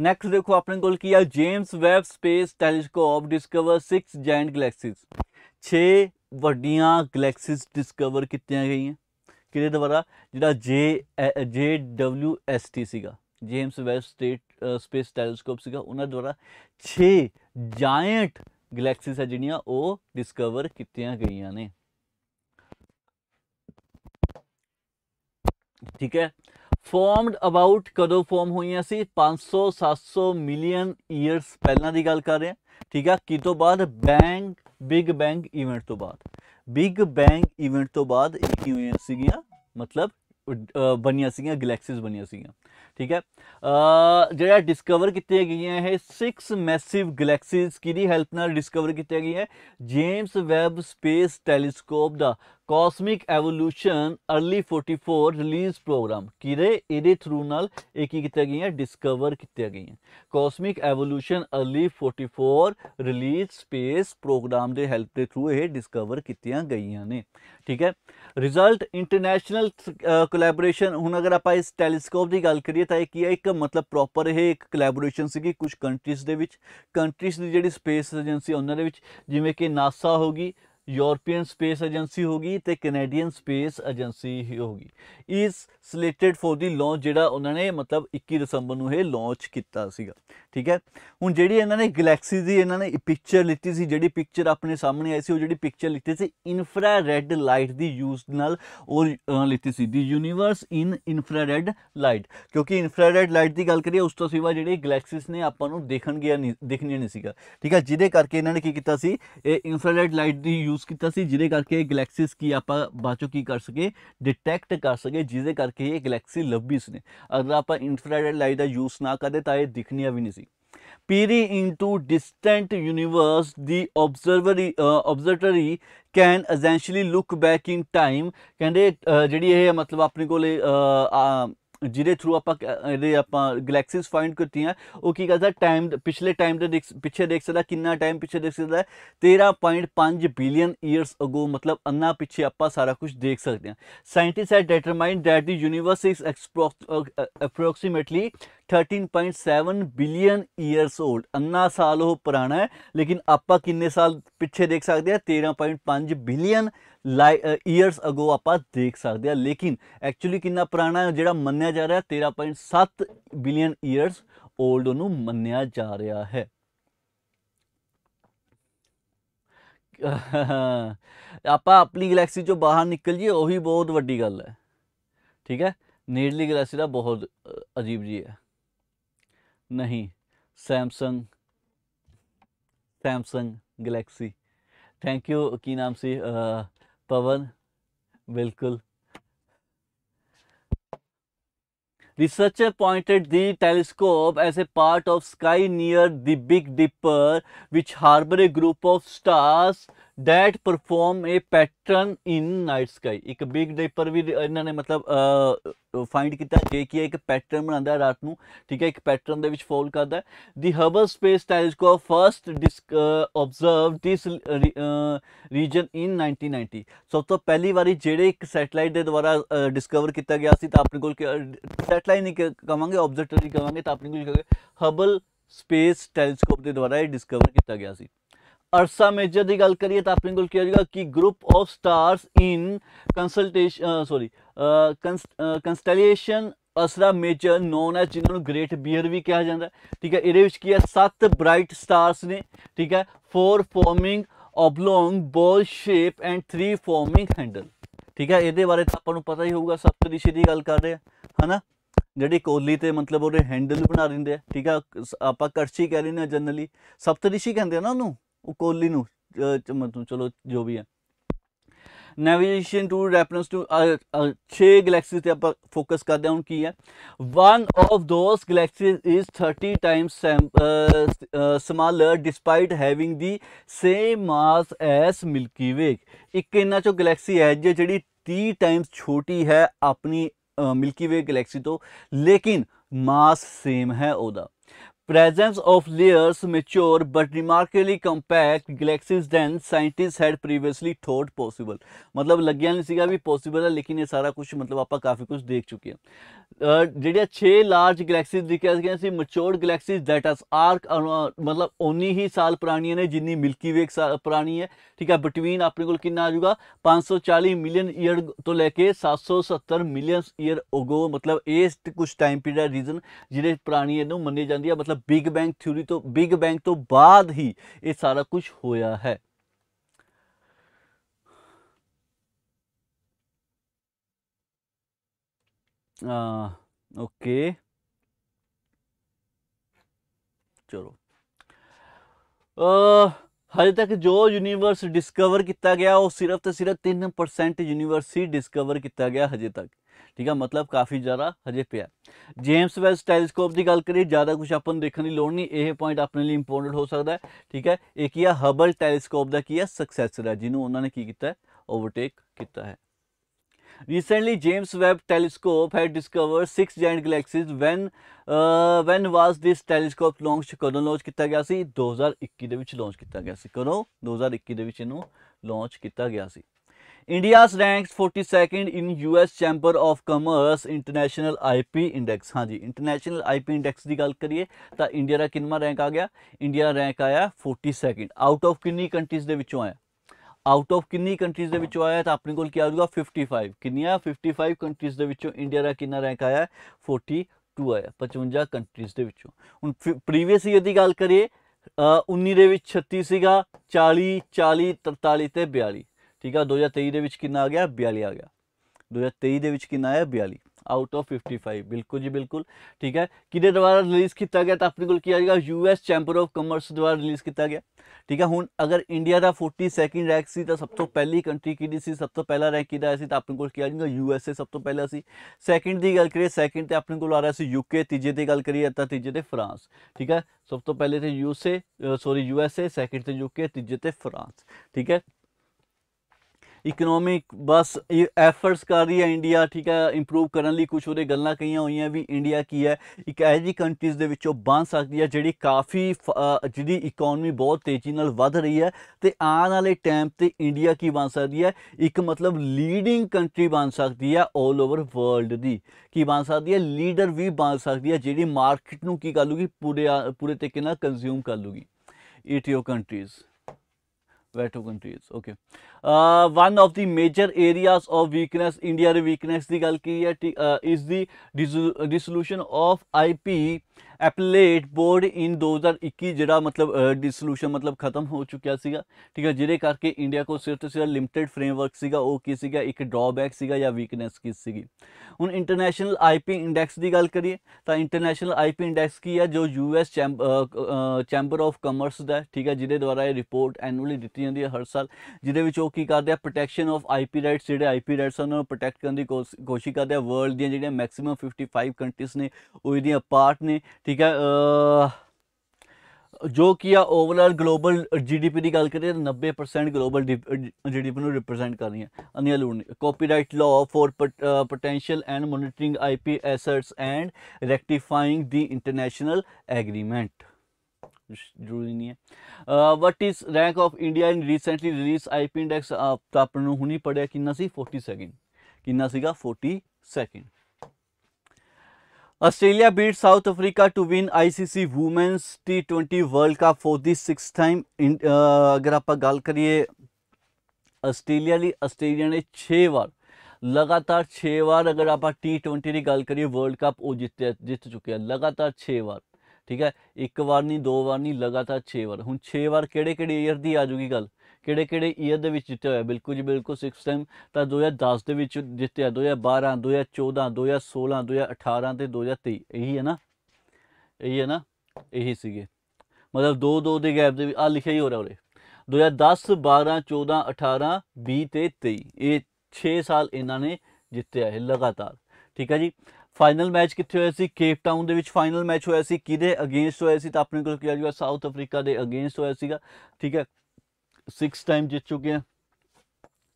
Speaker 1: नेक्स्ट देखो आपने कॉल किया James Webb space telescope discover six giant galaxies छे व्डिया गलैक्सीज डिस्कवर कितिया गई हैं कि द्वारा जोड़ा J J W S T ਸੀਗਾ ਜੇਮਸ स्टेट स्पेस ਸਪੇਸ ਟੈਲੀਸਕੋਪ ਸੀਗਾ ਉਹਨਾਂ ਦੁਆਰਾ 6 ਜਾਇੰਟ ਗੈਲੈਕਸੀਜ਼ ਆ ਜਿਹੜੀਆਂ ਉਹ ਡਿਸਕਵਰ ਕੀਤੀਆਂ ਗਈਆਂ ਨੇ ਠੀਕ ਫਾਰਮਡ ਅਬਾਊਟ ਕਦੋਂ ਫਾਰਮ ਹੋਈਆਂ ਸੀ 500 700 ਮਿਲੀਅਨ ਇਅਰਸ ਪਹਿਲਾਂ ਦੀ ਗੱਲ ਕਰ ਰਹੇ ਹਾਂ ਠੀਕ ਆ ਕੀ ਤੋਂ ਬਾਅਦ ਬੈਂਗ ਬਿਗ ਬੈਂਗ ਇਵੈਂਟ ਤੋਂ ਬਾਅਦ ਬਿਗ ਬੈਂਗ ਇਵੈਂਟ ਤੋਂ ਬਾਅਦ ਇਹ ਕੀ ਹੋਈਆਂ ਸੀਗੀਆਂ ਮਤਲਬ ਬਣੀਆਂ ਸੀਗੀਆਂ ਗੈਲੈਕਸੀਜ਼ ਬਣੀਆਂ ਸੀਗੀਆਂ ਠੀਕ ਹੈ ਜਿਹੜਾ ਡਿਸਕਵਰ ਕੀਤੀਆਂ ਗਈਆਂ ਇਹ 6 ਮੈਸਿਵ ਗੈਲੈਕਸੀਜ਼ ਕਿਹਦੀ ਹੈਲਪ ਨਾਲ ਡਿਸਕਵਰ ਕੀਤੀਆਂ ਹੈ ਜੇਮਸ ਵੈਬ ਸਪੇਸ ਟੈਲੀਸਕੋਪ ਦਾ cosmic evolution early 44 release programme ਕਿਰੇ ਇਹਦੇ ਥਰੂ ਨਾਲ ਇਹ ਕੀ ਕੀਤਾ ਗਿਆ ਡਿਸਕਵਰ ਕੀਤਾ ਗਿਆ cosmic evolution early 44 release space programme ਦੇ ਹੈਲਪ ਦੇ ਥਰੂ ਇਹ ਡਿਸਕਵਰ ਕੀਤੀਆਂ ਗਈਆਂ ਨੇ ਠੀਕ ਹੈ ਰਿਜ਼ਲਟ ਇੰਟਰਨੈਸ਼ਨਲ ਕੋਲੈਬੋਰੇਸ਼ਨ ਹੁਣ ਅਗਰ ਆਪਾਂ ਇਸ ਟੈਲੀਸਕੋਪ ਦੀ ਗੱਲ ਕਰੀਏ ਤਾਂ ਇਹ ਕੀ ਹੈ ਇੱਕ ਮਤਲਬ ਪ੍ਰੋਪਰ ਇਹ ਇੱਕ ਕੋਲੈਬੋਰੇਸ਼ਨ ਸੀਗੀ ਕੁਝ ਕੰਟਰੀਜ਼ ਦੇ ਵਿੱਚ ਕੰਟਰੀਜ਼ ਦੀ ਜਿਹੜੀ ਸਪੇਸ ਏਜੰਸੀ ਉਹਨਾਂ ਦੇ ਵਿੱਚ ਜਿਵੇਂ ਕਿ ਨਾਸਾ ਹੋਗੀ ਯੂਰੋਪੀਅਨ ਸਪੇਸ ਏਜੰਸੀ ਹੋਗੀ ਤੇ ਕੈਨੇਡੀਅਨ ਸਪੇਸ ਏਜੰਸੀ ਹੀ ਹੋਗੀ ਇਸ ਸਲੇਟਡ ਫॉर ਦੀ ਲਾਂਚ ਜਿਹੜਾ ਉਹਨਾਂ ਨੇ ਮਤਲਬ 21 ਦਸੰਬਰ ਨੂੰ ਇਹ ਲਾਂਚ ਕੀਤਾ ਸੀਗਾ ਠੀਕ ਹੈ ਹੁਣ ਜਿਹੜੀ ਇਹਨਾਂ ਨੇ ਗੈਲੈਕਸੀ ਦੀ ਇਹਨਾਂ ਨੇ ਪਿਕਚਰ ਲਿੱਤੀ ਸੀ ਜਿਹੜੀ ਪਿਕਚਰ ਆਪਣੇ ਸਾਹਮਣੇ ਆਈ ਸੀ ਉਹ ਜਿਹੜੀ ਪਿਕਚਰ ਲਿੱਤੀ ਸੀ ਇਨਫਰਾ ਰੈੱਡ ਲਾਈਟ ਦੀ ਯੂਜ਼ ਨਾਲ ਉਹ ਲਿੱਤੀ ਸੀ the universe in infrared light ਕਿਉਂਕਿ ਇਨਫਰਾ ਰੈੱਡ ਲਾਈਟ ਦੀ ਗੱਲ ਕਰੀਏ ਉਸ ਤੋਂ ਸਿਵਾ ਜਿਹੜੇ ਗੈਲੈਕਸੀਜ਼ ਨੇ ਆਪਾਂ ਨੂੰ ਦੇਖਣ ਗਿਆ ਨਹੀਂ ਦੇਖਣੀਆਂ ਨਹੀਂ ਸੀਗਾ ਠੀਕ ਹੈ ਜਿਹਦੇ ਕਰਕੇ ਇਹਨਾਂ ਨੇ ਕੀ ਕੀਤਾ ਸੀ ਇਹ ਇਨਫਰਾ ਰੈੱਡ ਲਾਈਟ ਦੀ ਯੂਜ਼ ਕੀਤਾ ਸੀ ਜਿਹਦੇ ਕਰਕੇ ਗੈਲੈਕਸੀਸ ਕੀ ਆਪਾਂ ਬਾਚੋ ਕੀ ਕਰ ਸਕੇ ਡਿਟੈਕਟ ਕਰ ਸਕੇ ਜਿਹਦੇ ਕਰਕੇ ਇਹ ਗੈਲੈਕਸੀ ਲੱਭੀ ਉਸਨੇ ਅਗਰ ਆਪਾਂ ਰੈੱਡ ਲਾਈਟ ਦਾ ਯੂਜ਼ ਨਾ ਕਰਦੇ ਤਾਂ ਇਹ ਦਿਖਣੀਆਂ ਵੀ ਨਹੀਂ ਸੀ peering into distant universe, the observatory, uh, observatory can essentially look back in time ਕਹਿੰਦੇ ਜਿਹੜੀ ਇਹ ਮਤਲਬ ਆਪਣੇ ਕੋਲੇ ਜਿਹਦੇ ਥਰੂ ਆਪਾਂ ਇਹਦੇ ਆਪਾਂ ਗੈਲੈਕਸੀਜ਼ ਫਾਈਂਡ ਕਰਤੀਆਂ ਉਹ ਕੀ ਕਰਦਾ ਟਾਈਮ ਪਿਛਲੇ ਟਾਈਮ ਦੇ ਪਿੱਛੇ ਦੇਖ ਸਕਦਾ ਕਿੰਨਾ ਟਾਈਮ ਪਿੱਛੇ ਦੇਖ ਸਕਦਾ 13.5 ਬਿਲੀਅਨ ਇਅਰਸ ਅਗੋ ਮਤਲਬ ਅੰਨਾ ਪਿੱਛੇ ਆਪਾਂ ਸਾਰਾ ਕੁਝ ਦੇਖ ਸਕਦੇ ਹਾਂ ਸਾਇੰਟਿਸਟ ਹੈ determined that the universe is approximately 13.7 billion years old ਅੰਨਾ ਸਾਲ ਉਹ ਪੁਰਾਣਾ ਹੈ ਲੇਕਿਨ ਆਪਾਂ ਕਿੰਨੇ ਸਾਲ ਪਿੱਛੇ ਦੇਖ ਸਕਦੇ ਹਾਂ 13.5 ਬਿਲੀਅਨ ਇਅਰਸ ਅਗੋ ਆਪਾਂ ਦੇਖ ਸਕਦੇ ਆ ਲੇਕਿਨ ਐਕਚੁਅਲੀ ਕਿੰਨਾ ਪੁਰਾਣਾ ਜਿਹੜਾ ਮੰਨਿਆ ਜਾ ਰਿਹਾ 13.7 ਬਿਲੀਅਨ ਇਅਰਸ 올ਡ ਨੂੰ ਮੰਨਿਆ ਜਾ ਰਿਹਾ ਹੈ ਆਪਾਂ ਆਪਣੀ ਗੈਲੈਕਸੀ ਚੋਂ ਬਾਹਰ ਨਿਕਲ ਜੀ ਉਹੀ ਬਹੁਤ ਵੱਡੀ ਗੱਲ ਹੈ ਠੀਕ ਹੈ ਨੇੜਲੀ ਗੈਲੈਕਸੀ ਦਾ ਬਹੁਤ ਅਜੀਬ ਜੀ ਹੈ ਨਹੀਂ Samsung Samsung galaxy thank you ਕੀ ਨਾਮ ਸੀ पवन बिल्कुल Researcher pointed the telescope as a part of sky near the Big Dipper, which harbor a group of stars that perform a pattern in night sky ਇੱਕ big dipper ਵੀ ਇਹਨਾਂ ਨੇ ਮਤਲਬ find ਕੀਤਾ ਜੇ ਕਿ ਇੱਕ ਪੈਟਰਨ ਬਣਾਉਂਦਾ ਰਾਤ ਨੂੰ ਠੀਕ ਹੈ ਇੱਕ ਪੈਟਰਨ ਦੇ ਵਿੱਚ ਫੋਲ ਕਰਦਾ the Hubble space telescope first observe this region in 1990 ਸਭ ਤੋਂ ਪਹਿਲੀ ਵਾਰੀ ਜਿਹੜੇ ਇੱਕ ਸੈਟਲਾਈਟ ਦੇ ਦੁਆਰਾ ਡਿਸਕਵਰ ਕੀਤਾ ਗਿਆ ਸੀ ਤਾਂ ਆਪਣੇ ਕੋਲ ਸੈਟਲਾਈਟ ਨਹੀਂ ਕਵਾਂਗੇ ਆਬਜ਼ਰਵਟਰੀ ਕਵਾਂਗੇ ਤਾਂ ਆਪਣੇ ਕੋਲ ਹਬਲ ਸਪੇਸ ਟੈਲੀਸਕੋਪ ਦੇ ਦੁਆਰਾ ਇਹ ਡਿਸਕਵਰ ਕੀਤਾ ਗਿਆ ਸੀ ਅਰਸਾ ਮੇਜਰ ਦੀ ਗੱਲ ਕਰੀਏ ਤਾਂ ਆਪਣੇ ਕੋਲ ਕੀ ਹੋਏਗਾ ਕਿ group of stars in consultation sorry constellation ਅਸਰਾ ਮੇਜਰ ਨੋਨ ਹੈ ਜਿਨ੍ਹਾਂ ਨੂੰ ਗ੍ਰੇਟ ਬੀਅਰ ਵੀ ਕਿਹਾ ਜਾਂਦਾ ਠੀਕ ਹੈ ਇਹਦੇ ਵਿੱਚ ਕੀ ਹੈ ਸੱਤ ਬ੍ਰਾਈਟ ਸਟਾਰਸ ਨੇ ਠੀਕ ਹੈ four forming oblong bowl shape and three forming handle ਠੀਕ ਹੈ ਇਹਦੇ ਬਾਰੇ ਤਾਂ ਆਪਾਂ ਨੂੰ ਪਤਾ ਹੀ ਹੋਊਗਾ ਸਪਤਰਿਸ਼ੀ ਦੀ ਗੱਲ ਕਰਦੇ ਆ ਹਨਾ ਜਿਹੜੀ ਕੋਲੀ ਤੇ ਮਤਲਬ ਉਹਦੇ ਹੈਂਡਲ ਬਣਾ ਦਿੰਦੇ ਆ ਠੀਕ ਆ ਆਪਾਂ ਕਰਛੀ ਕਹਿ ਲੈਂਦੇ ਆ ਜਨਰਲੀ ਰਿਸ਼ੀ ਕਹਿੰਦੇ ਆ ਨਾ ਉਹਨੂੰ ਉਹ ਕੋਲੀ ਨੂੰ ਮਤਲਬ ਚਲੋ ਜੋ ਵੀ ਹੈ navigation to reference to 6 galaxy ਤੇ ਆਪਾਂ ਫੋਕਸ ਕਰਦੇ ਹਾਂ ਹੁਣ ਕੀ ਹੈ one of those galaxy is 30 times smaller despite having the same mass as Milky Way ਇੱਕ ਇਹਨਾਂ ਚੋਂ ਗੈਲੈਕਸੀ ਹੈ ਜਿਹੜੀ 30 ਟਾਈਮਸ ਛੋਟੀ ਹੈ ਆਪਣੀ ਮਿਲਕੀ ਵੇ ਗੈਲੈਕਸੀ ਤੋਂ ਲੇਕਿਨ ਮਾਸ ਸੇਮ ਹੈ ਉਹਦਾ presence of layers mature but remarkably compact galaxies than scientist had previously thought possible मतलब लग नहीं सीखा भी पॉसिबल है लेकिन ये सारा कुछ मतलब आप काफ़ी कुछ देख चुके हैं ਜਿਹੜੀਆਂ 6 ਲਾਰਜ ਗੈਲੈਕਸੀਜ਼ ਦੇਖਿਆ ਗਿਆ ਸੀ ਮਚੋਰ ਗੈਲੈਕਸੀਜ਼ ਦੈਟ ਆਸ ਆਰਕ ਮਤਲਬ ਓਨੀ ਹੀ ਸਾਲ ਪੁਰਾਣੀਆਂ ਨੇ ਜਿੰਨੀ ਮਿਲਕੀ ਵੇ ਪੁਰਾਣੀ ਹੈ ਠੀਕ ਹੈ ਬਿਟਵੀਨ ਆਪਣੇ ਕੋਲ ਕਿੰਨਾ ਆ ਜਾਊਗਾ 540 ਮਿਲੀਅਨ ਈਅਰ ਤੋਂ ਲੈ ਕੇ 770 ਮਿਲੀਅਨ ਈਅਰ ਅਗੋ ਮਤਲਬ ਇਹ ਕੁਝ ਟਾਈਮ ਪੀਰੀਅਡ ਰੀਜ਼ਨ ਜਿਹੜੇ ਪੁਰਾਣੀ ਇਹਨੂੰ ਮੰਨੇ ਜਾਂਦੀ ਹੈ ਮਤਲਬ ਬਿਗ ਬੈਂਗ ਥਿਊਰੀ ਤੋਂ ਬਿਗ ਬੈਂਗ ਤੋਂ ਬਾਅਦ ਹੀ ਇਹ ਸਾਰਾ ਕੁਝ ਹੋਇਆ ਹੈ ਆ ah, ਓਕੇ ਚਲੋ ਅ ਹਜੇ ਤੱਕ ਜੋ ਯੂਨੀਵਰਸ ਡਿਸਕਵਰ ਕੀਤਾ ਗਿਆ ਉਹ ਸਿਰਫ ਤੇ ਸਿਰਫ 3% ਯੂਨੀਵਰਸ ਹੀ ਡਿਸਕਵਰ ਕੀਤਾ ਗਿਆ ਹਜੇ ਤੱਕ ਠੀਕ ਆ ਮਤਲਬ ਕਾਫੀ ਜ਼ਿਆਦਾ ਹਜੇ ਪਿਆ ਜੇਮਸ ਵੈਸ ਟੈਲੀਸਕੋਪ ਦੀ ਗੱਲ ਕਰੀਏ ਜ਼ਿਆਦਾ ਕੁਝ ਆਪਾਂ ਨੂੰ ਦੇਖਣ ਦੀ ਲੋੜ ਨਹੀਂ ਇਹ ਪੁਆਇੰਟ ਆਪਣੇ ਲਈ ਇੰਪੋਰਟੈਂਟ ਹੋ ਸਕਦਾ ਹੈ ਠੀਕ ਹੈ ਇਹ ਕੀ ਆ ਹਬਲ ਟੈਲੀਸਕੋਪ ਦਾ ਕੀ ਆ ਸਕਸੈਸਰ ਹੈ ਜਿਹਨੂੰ ਉਹਨਾਂ ਨੇ ਕੀ ਕੀਤਾ ਓਵਰਟੇਕ ਕੀਤਾ ਹੈ Recently, James Webb Telescope had discovered six giant galaxies. When uh, when was this telescope launched? ਕਦੋਂ ਲਾਂਚ ਕੀਤਾ ਗਿਆ ਸੀ 2021 ਦੇ ਵਿੱਚ ਲਾਂਚ ਕੀਤਾ ਗਿਆ ਸੀ ਕਦੋਂ 2021 ਦੇ ਵਿੱਚ ਇਹਨੂੰ ਲਾਂਚ ਕੀਤਾ ਗਿਆ ਸੀ India's ranks 42nd in US chamber of commerce international IP index ਹਾਂਜੀ ਇੰਟਰਨੈਸ਼ਨਲ ਆਈਪੀ ਇੰਡੈਕਸ ਦੀ ਗੱਲ ਕਰੀਏ ਤਾਂ ਇੰਡੀਆ ਦਾ ਕਿੰਨਾ ਰੈਂਕ ਆ ਗਿਆ ਇੰਡੀਆ ਦਾ ਰੈਂਕ ਆਇਆ 42nd ਆਊਟ ਆਫ ਕਿੰਨੀ ਕੰਟਰੀਜ਼ ਦੇ ਵਿੱਚੋਂ ਆਇਆ ਆਊਟ ਆਫ ਕਿੰਨੀ ਕੰਟਰੀਜ਼ ਦੇ ਵਿੱਚੋਂ ਆਇਆ ਤਾਂ ਆਪਣੇ ਕੋਲ ਕੀ ਆ ਜਾਊਗਾ 55 ਕਿੰਨੀਆਂ 55 ਕੰਟਰੀਜ਼ ਦੇ ਵਿੱਚੋਂ ਇੰਡੀਆ ਦਾ ਕਿੰਨਾ ਰੈਂਕ ਆਇਆ 42 ਆਇਆ 55 ਕੰਟਰੀਜ਼ ਦੇ ਵਿੱਚੋਂ ਹੁਣ ਪ੍ਰੀਵੀਅਸ ਈਅਰ ਦੀ ਗੱਲ ਕਰੀਏ 19 ਦੇ ਵਿੱਚ 36 ਸੀਗਾ 40 40 43 ਤੇ 42 ਠੀਕ ਆ 2023 ਦੇ ਵਿੱਚ ਕਿੰਨਾ ਆ ਗਿਆ 42 ਆ ਗਿਆ 2023 ਦੇ ਵਿੱਚ ਕਿੰਨਾ ਆਇਆ 42 ਆਊਟ ਆਫ 55 ਬਿਲਕੁਲ ਜੀ ਬਿਲਕੁਲ ਠੀਕ ਹੈ ਕਿਹਦੇ ਦੁਆਰਾ ਰਿਲੀਜ਼ ਕੀਤਾ ਗਿਆ ਤਾਂ ਆਪਣੇ ਕੋਲ ਕੀ ਆਏਗਾ ਯੂਐਸ ਚੈਂਬਰ ਆਫ ਕਮਰਸ ਦੁਆਰਾ ਰਿਲੀਜ਼ ਕੀਤਾ ਗਿਆ ਠੀਕ ਹੈ ਹੁਣ ਅਗਰ ਇੰਡੀਆ ਦਾ 42nd ਰੈਂਕ ਸੀ ਤਾਂ ਸਭ ਤੋਂ ਪਹਿਲੀ ਕੰਟਰੀ ਕਿਹਦੀ ਸੀ ਸਭ ਤੋਂ ਪਹਿਲਾ ਰੈਂਕ ਕਿਹਦਾ ਸੀ ਤਾਂ ਆਪਣੇ ਕੋਲ ਕੀ ਆਏਗਾ ਯੂਐਸਏ ਸਭ ਤੋਂ ਪਹਿਲਾ ਸੀ ਸੈਕਿੰਡ ਦੀ ਗੱਲ ਕਰੀਏ ਸੈਕਿੰਡ ਤੇ ਆਪਣੇ ਕੋਲ ਆ ਰਿਹਾ ਸੀ ਯੂਕੇ ਤੀਜੇ ਦੀ ਗੱਲ ਕਰੀਏ ਤਾਂ ਤੀਜੇ ਤੇ ਫਰਾਂਸ ਠੀਕ ਹੈ ਸਭ ਤੋਂ ਪਹਿਲੇ ਤੇ ਯੂਸੇ ਸੌਰੀ ਯੂਐਸਏ ਸੈਕਿੰਡ ਤੇ ਯੂਕੇ ਤੀਜੇ ਤੇ ਫਰਾਂਸ ਠੀਕ ਹੈ ਇਕਨੋਮਿਕ ਬਸ ਐਫਰਟਸ ਕਰ ਰਹੀ ਹੈ ਇੰਡੀਆ ਠੀਕ ਹੈ ਇੰਪਰੂਵ ਕਰਨ ਲਈ ਕੁਝ ਉਹਦੇ ਗੱਲਾਂ ਕਹੀਆਂ ਹੋਈਆਂ ਵੀ ਇੰਡੀਆ ਕੀ ਹੈ ਇੱਕ ਐਜੀ ਕੰਟਰੀਜ਼ ਦੇ ਵਿੱਚੋਂ ਬਣ ਸਕਦੀ ਹੈ ਜਿਹੜੀ ਕਾਫੀ ਜਿਹਦੀ ਇਕਨੋਮੀ ਬਹੁਤ ਤੇਜ਼ੀ ਨਾਲ ਵਧ ਰਹੀ ਹੈ ਤੇ ਆਉਣ ਵਾਲੇ ਟਾਈਮ ਤੇ ਇੰਡੀਆ ਕੀ ਬਣ ਸਕਦੀ ਹੈ ਇੱਕ ਮਤਲਬ ਲੀਡਿੰਗ ਕੰਟਰੀ ਬਣ ਸਕਦੀ ਹੈ 올 ਓਵਰ ਵਰਲਡ ਦੀ ਕੀ ਬਣ ਸਕਦੀ ਹੈ ਲੀਡਰ ਵੀ ਬਣ ਸਕਦੀ ਹੈ ਜਿਹੜੀ ਮਾਰਕੀਟ ਨੂੰ ਕੀ ਕਰ ਲੂਗੀ ਪੂਰੇ ਪੂਰੇ ਤਰੀਕੇ ਨਾਲ ਕੰਜ਼ਿਊਮ ਕਰ ਲੂਗੀ ETO countries where two countries okay uh, one of the major areas of weakness india weakness the ਗੱਲ uh, is the dissolution of ip appellate board in 2021 ਜਿਹੜਾ ਮਤਲਬ ਡਿਸੋਲੂਸ਼ਨ ਮਤਲਬ ਖਤਮ ਹੋ ਚੁੱਕਿਆ ਸੀਗਾ ਠੀਕ ਹੈ ਜਿਹਦੇ ਕਰਕੇ ਇੰਡੀਆ ਕੋ ਸਿਰਫ ਸਿਰ ਲਿਮਟਿਡ ਫਰੇਮਵਰਕ ਸੀਗਾ ਉਹ ਕੀ ਸੀਗਾ ਇੱਕ ਡਰਾਬੈਕ ਸੀਗਾ ਜਾਂ ਵੀਕਨੈਸ ਕੀ ਸੀਗੀ ਹੁਣ ਇੰਟਰਨੈਸ਼ਨਲ ਆਈਪੀ ਇੰਡੈਕਸ ਦੀ ਗੱਲ ਕਰੀਏ ਤਾਂ ਇੰਟਰਨੈਸ਼ਨਲ ਆਈਪੀ ਇੰਡੈਕਸ ਕੀ ਹੈ ਜੋ ਯੂਐਸ ਚੈਂਬਰ ਆਫ ਕਮਰਸ ਦਾ ਠੀਕ ਹੈ ਜਿਹਦੇ ਦੁਆਰਾ ਇਹ ਰਿਪੋਰਟ ਐਨੂਅਲੀ ਦਿੱਤੀ ਜਾਂਦੀ ਹੈ ਹਰ ਸਾਲ ਜਿਹਦੇ ਵਿੱਚ ਉਹ ਕੀ ਕਰਦੇ ਆ ਪ੍ਰੋਟੈਕਸ਼ਨ ਆਫ ਆਈਪੀ ਰਾਈਟਸ ਜਿਹੜੇ ਆਈਪੀ ਰਾਈਟਸ ਨੂੰ ਪ੍ਰੋਟੈਕਟ ਕਰਨ ਦੀ ਕੋਸ਼ਿਸ਼ ਕਰਦੇ ਆ ਵਰਲਡ ਦੀਆਂ ਜਿਹੜੀਆਂ ਮੈਕਸਿਮਮ 55 ਕੰਟਰੀਜ਼ ਨੇ ਉਹ ਇਹਦੀਆਂ ਪਾਰਟ ਨੇ ਠੀਕ ਹੈ ਜੋ ਕਿ ਆ ਓਵਰਆਲ ਗਲੋਬਲ ਜੀਡੀਪੀ ਦੀ ਗੱਲ ਕਰੀਏ ਤਾਂ 90% ਗਲੋਬਲ ਜੀਡੀਪੀ ਨੂੰ ਰਿਪਰੈਜ਼ੈਂਟ ਕਰ ਰਹੀ ਹੈ ਅਨੀਆ ਲੂਣ copyright law for potential and monitoring IP assets and rectifying the international agreement ਜ਼ਰੂਰੀ ਨਹੀਂ ਹੈ what is rank of India in recently release IP index ਆਪ ਤਾਂ ਆਪਾਂ ਨੂੰ ਹੁਣੀ ਪੜਿਆ ਕਿੰਨਾ ਸੀ 40 ਸੈਕਿੰਡ ਕਿੰਨਾ ਸੀਗਾ 40 second Australia beat South Africa to win ICC Women's T20 World Cup for the sixth time in ਅਗਰ ਆਪਾਂ ਗੱਲ ਕਰੀਏ ਆਸਟ੍ਰੇਲੀਆ ਲਈ ਆਸਟ੍ਰੇਲੀਆ ਨੇ 6 ਵਾਰ ਲਗਾਤਾਰ 6 ਵਾਰ ਅਗਰ ਆਪਾਂ T20 ਦੀ ਗੱਲ ਕਰੀਏ ਵਰਲਡ ਕੱਪ ਉਹ ਜਿੱਤਿਆ ਜਿੱਤ ਚੁੱਕਿਆ ਲਗਾਤਾਰ 6 ਵਾਰ ਠੀਕ ਹੈ ਇੱਕ ਵਾਰ ਨਹੀਂ ਦੋ ਵਾਰ ਨਹੀਂ ਲਗਾਤਾਰ 6 ਵਾਰ ਹੁਣ 6 ਵਾਰ ਕਿਹੜੇ ਕਿਹੜੇ ਈਅਰ ਦੀ ਆ ਜੂਗੀ ਗੱਲ ਕਿਹੜੇ ਕਿਹੜੇ ਈਅਰ ਦੇ ਵਿੱਚ ਜਿੱਤੇ ਹੋਇਆ ਬਿਲਕੁਲ ਜੀ ਬਿਲਕੁਲ 6th ਟਾਈਮ ਤਾਂ 2010 ਦੇ ਵਿੱਚ ਜਿੱਤਿਆ 2012 2014 2016 2018 ਤੇ 2023 ਇਹੀ ਹੈ ਨਾ ਇਹੀ ਹੈ ਨਾ ਇਹੀ ਸੀਗੇ ਮਤਲਬ 2 2 ਦੇ ਗੈਪ ਦੇ ਆ ਲਿਖਿਆ ਹੀ ਹੋ ਰਿਹਾ ਉਰੇ 2010 12 14 18 20 ਤੇ 23 ਇਹ 6 ਸਾਲ ਇਹਨਾਂ ਨੇ ਜਿੱਤਿਆ ਹੈ ਲਗਾਤਾਰ ਠੀਕ ਹੈ ਜੀ ਫਾਈਨਲ ਮੈਚ ਕਿੱਥੇ ਹੋਇਆ ਸੀ ਕੇਪ ਟਾਊਨ ਦੇ ਵਿੱਚ ਫਾਈਨਲ ਮੈਚ ਹੋਇਆ ਸੀ ਕਿਹਦੇ ਅਗੇਂਸਟ ਹੋਇਆ ਸੀ ਤਾਂ ਆਪਣੇ ਕੋਲ ਕਿਹਾ ਜੂਗਾ ਸਾਊਥ ਅਫਰੀਕਾ ਦੇ ਅਗੇਂਸਟ ਹੋਇਆ ਸੀਗਾ ਠੀਕ ਹੈ 6 ਟਾਈਮ ਜਿੱਤ ਚੁੱਕੇ ਆ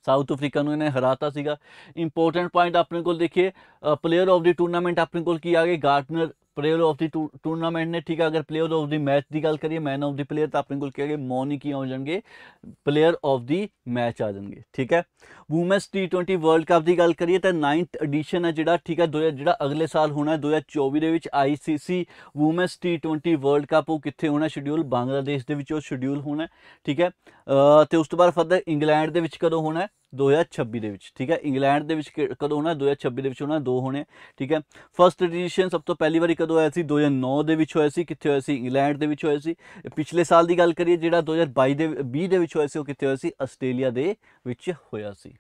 Speaker 1: ਸਾਊਥ ਅਫਰੀਕਾ ਨੂੰ ਇਹਨੇ ਹਰਾਤਾ ਸੀਗਾ ਇੰਪੋਰਟੈਂਟ ਪੁਆਇੰਟ ਆਪਣੇ ਕੋਲ ਦੇਖੀਏ ਪਲੇਅਰ ਆਫ ਦੀ ਟੂਰਨਾਮੈਂਟ ਆਪਣੇ ਕੋਲ ਕੀ ਆ ਗਏ Gardner player of the tournament ਨੇ ਠੀਕ ਹੈ ਅਗਰ ਪਲੇਅਰ ਆਫ ਦੀ ਮੈਚ ਦੀ ਗੱਲ ਕਰੀਏ ਮੈਨ ਆਫ ਦੀ ਪਲੇਅਰ ਤਾਂ ਆਪਣੇ ਕੋਲ ਕਿਹੜੇ ਮੌਨੀ ਕੀ ਆ ਜਾਣਗੇ ਪਲੇਅਰ ਆਫ ਦੀ ਮੈਚ ਆ ਜਾਣਗੇ ਠੀਕ ਹੈ ਔਮਨਸ ਟੀ20 ਵਰਲਡ ਕੱਪ ਦੀ ਗੱਲ ਕਰੀਏ ਤਾਂ 9th ਐਡੀਸ਼ਨ ਹੈ ਜਿਹੜਾ ਠੀਕ ਹੈ ਦੋ ਜਿਹੜਾ ਅਗਲੇ ਸਾਲ ਹੋਣਾ ਹੈ 2024 ਦੇ ਵਿੱਚ ICC ਔਮਨਸ ਟੀ20 ਵਰਲਡ ਕੱਪ ਉਹ ਕਿੱਥੇ ਹੋਣਾ ਸ਼ਡਿਊਲ ਬੰਗਲਾਦੇਸ਼ ਦੇ ਵਿੱਚ ਉਹ ਸ਼ਡਿਊਲ ਹੋਣਾ ਠੀਕ ਹੈ ਤੇ ਉਸ ਤੋਂ ਬਾਅਦ ਫਰਦਰ ਇੰਗਲੈਂਡ ਦੇ ਵਿੱਚ ਕਦੋਂ ਹੋਣਾ 2026 ਦੇ ਵਿੱਚ ਠੀਕ ਹੈ ਇੰਗਲੈਂਡ ਦੇ ਵਿੱਚ ਕਦੋਂ ਹੋਣਾ 2026 ਦੇ ਵਿੱਚ ਹੋਣਾ ਦੋ ਹੋਣੇ ਠੀਕ ਹੈ ਫਰਸਟ ਐਡੀਸ਼ਨ ਸਭ ਤੋਂ ਪਹਿਲੀ ਵਾਰੀ ਕਦੋਂ ਆਇਆ ਸੀ 2009 ਦੇ ਵਿੱਚ ਹੋਇਆ ਸੀ ਕਿੱਥੇ ਹੋਇਆ ਸੀ ਇੰਗਲੈਂਡ ਦੇ ਵਿੱਚ ਹੋਇਆ ਸੀ ਪਿਛਲੇ ਸਾਲ ਦੀ ਗੱਲ ਕਰੀਏ ਜਿਹੜਾ 2022 ਦੇ 20 ਦੇ ਵਿੱਚ ਹੋਇਆ ਸੀ ਉਹ ਕਿੱਥੇ ਹੋਇਆ ਸੀ ਆਸਟ੍ਰੇਲੀਆ ਦੇ ਵਿੱਚ ਹੋਇਆ ਸੀ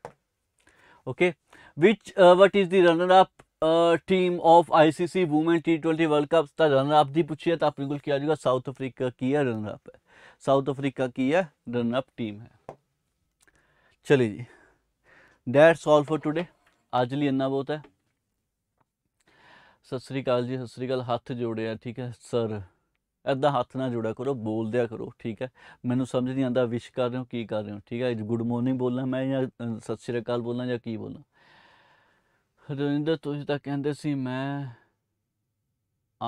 Speaker 1: ਓਕੇ ਵਿਚ what is the runner up team of ICC women ਟੀ20 ਵਰਲਡ ਕੱਪ ਦਾ ਰਨਰ ਅਪ ਦੀ ਪੁੱਛਿਆ ਤਾਂ ਆਪਣੇ ਕੋਲ ਕੀ ਆ ਜਾਊਗਾ ਸਾਊਥ ਅਫਰੀਕਾ ਕੀ ਹੈ ਰਨਰ ਅਪ ਸਾਊਥ ਅਫਰੀਕਾ ਕੀ ਹੈ ਰਨਰ ਅਪ ਟੀਮ ਹੈ है ਜੀ ਦੈਟਸ ਆਲ ਫॉर ਟੁਡੇ ਅੱਜ ਲਈ ਇੰਨਾ ਬਹੁਤ ਹੈ ਸਤਿ ਸ੍ਰੀ ਅਕਾਲ ਜੀ ਸਤਿ ਸ੍ਰੀ ਅਕਾਲ ਹੱਥ ਜੋੜਿਆ ਠੀਕ ਹੈ ਸਰ ਐਦਾਂ ਹੱਥ ਨਾਲ ਜੋੜਿਆ ਕਰੋ ਬੋਲਦਿਆ ਕਰੋ ਠੀਕ ਹੈ ਮੈਨੂੰ ਸਮਝ ਨਹੀਂ ਆਉਂਦਾ ਵਿਸ਼ ਕਰ ਰਹੇ ਹੋ ਕੀ ਕਰ ਰਹੇ ਹੋ ਠੀਕ ਹੈ ਗੁੱਡ ਮਾਰਨਿੰਗ ਬੋਲਣਾ ਮੈਂ ਜਾਂ ਸਤਿ ਸ੍ਰੀ ਅਕਾਲ ਬੋਲਣਾ ਜਾਂ ਕੀ ਬੋਲਣਾ ਰਜਿੰਦਰ ਤੁਸੀਂ ਤਾਂ ਕਹਿੰਦੇ ਸੀ ਮੈਂ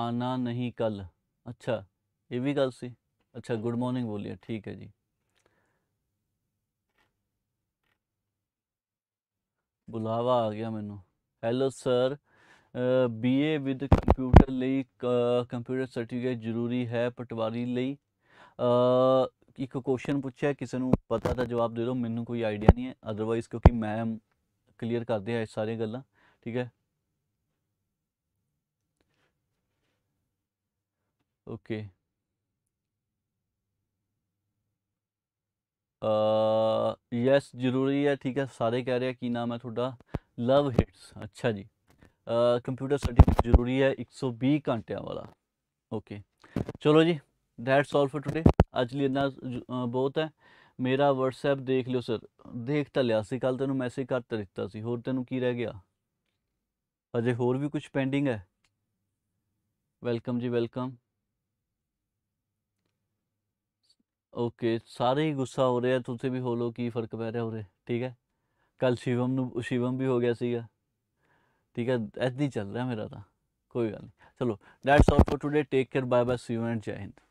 Speaker 1: ਆਣਾ ਨਹੀਂ ਕੱਲ ਅੱਛਾ ਇਹ ਵੀ ਗੱਲ ਸੀ ਅੱਛਾ ਗੁੱਡ ਮਾਰਨਿੰਗ ਬੋਲਿਆ ਠੀਕ ਹੈ ਜੀ ਬੁਲਾਵਾ ਆ ਗਿਆ ਮੈਨੂੰ hello sir BA with computer ਲਈ ਕੰਪਿਊਟਰ ਸਰਟੀਫਿਕੇਟ ਜ਼ਰੂਰੀ ਹੈ ਪਟਵਾਰੀ ਲਈ ਇੱਕ ਕੁਐਸਚਨ ਪੁੱਛਿਆ ਕਿਸੇ ਨੂੰ ਪਤਾ ਤਾਂ ਜਵਾਬ ਦੇ ਦਿਓ ਮੈਨੂੰ ਕੋਈ ਆਈਡੀਆ ਨਹੀਂ ਹੈ ਅਦਰਵਾਈਜ਼ ਕਿਉਂਕਿ ਮੈਂ ਕਲੀਅਰ ਕਰਦੇ ਆ ਇਹ ਸਾਰੀਆਂ ਗੱਲਾਂ ਠੀਕ ਹੈ ਓਕੇ ਯੈਸ ਜ਼ਰੂਰੀ ਹੈ ਠੀਕ ਹੈ ਸਾਰੇ ਕਹਿ ਰਹੇ ਆ ਕੀ ਨਾਮ ਹੈ ਤੁਹਾਡਾ ਲਵ ਹਿਟਸ ਅੱਛਾ ਜੀ ਕੰਪਿਊਟਰ ਸਰਟੀਫਿਕੇਟ ਜ਼ਰੂਰੀ ਹੈ 120 ਘੰਟਿਆਂ ਵਾਲਾ ਓਕੇ ਚਲੋ ਜੀ ਦੈਟਸ ਆਲ ਫॉर ਟੁਡੇ ਅੱਜ ਲਈ ਇੰਨਾ ਬਹੁਤ ਹੈ ਮੇਰਾ WhatsApp ਦੇਖ ਲਿਓ ਸਰ ਦੇਖ ਤਾਂ ਲਿਆ ਸੀ ਕੱਲ ਤੈਨੂੰ ਮੈਸੇਜ ਕਰ ਤਾ ਦਿੱਤਾ ਸੀ ਹੋਰ ਤੈਨੂੰ ਕੀ ਰਹਿ ਗਿਆ ਅਜੇ ਹੋਰ ਵੀ ਕੁਝ ਪੈਂਡਿੰਗ ਹੈ ਵੈਲਕਮ ਜੀ ਵੈਲਕਮ ਓਕੇ ਸਾਰੇ ਹੀ ਗੁੱਸਾ ਹੋ ਰਿਹਾ ਤੁਸੀਂ ਵੀ ਹੋ ਲੋ ਕੀ ਫਰਕ ਪੈ ਰਿਹਾ ਉਰੇ ਠੀਕ ਹੈ ਕੱਲ ਸ਼ਿਵਮ ਨੂੰ ਸ਼ਿਵਮ ਵੀ ਹੋ ਗਿਆ ਸੀਗਾ ਠੀਕ ਹੈ ਐਦਾਂ ਹੀ ਚੱਲ ਰਿਹਾ ਮੇਰਾ ਤਾਂ ਕੋਈ ਗੱਲ ਨਹੀਂ ਚਲੋ that's all for today take care bye bye see you and Jain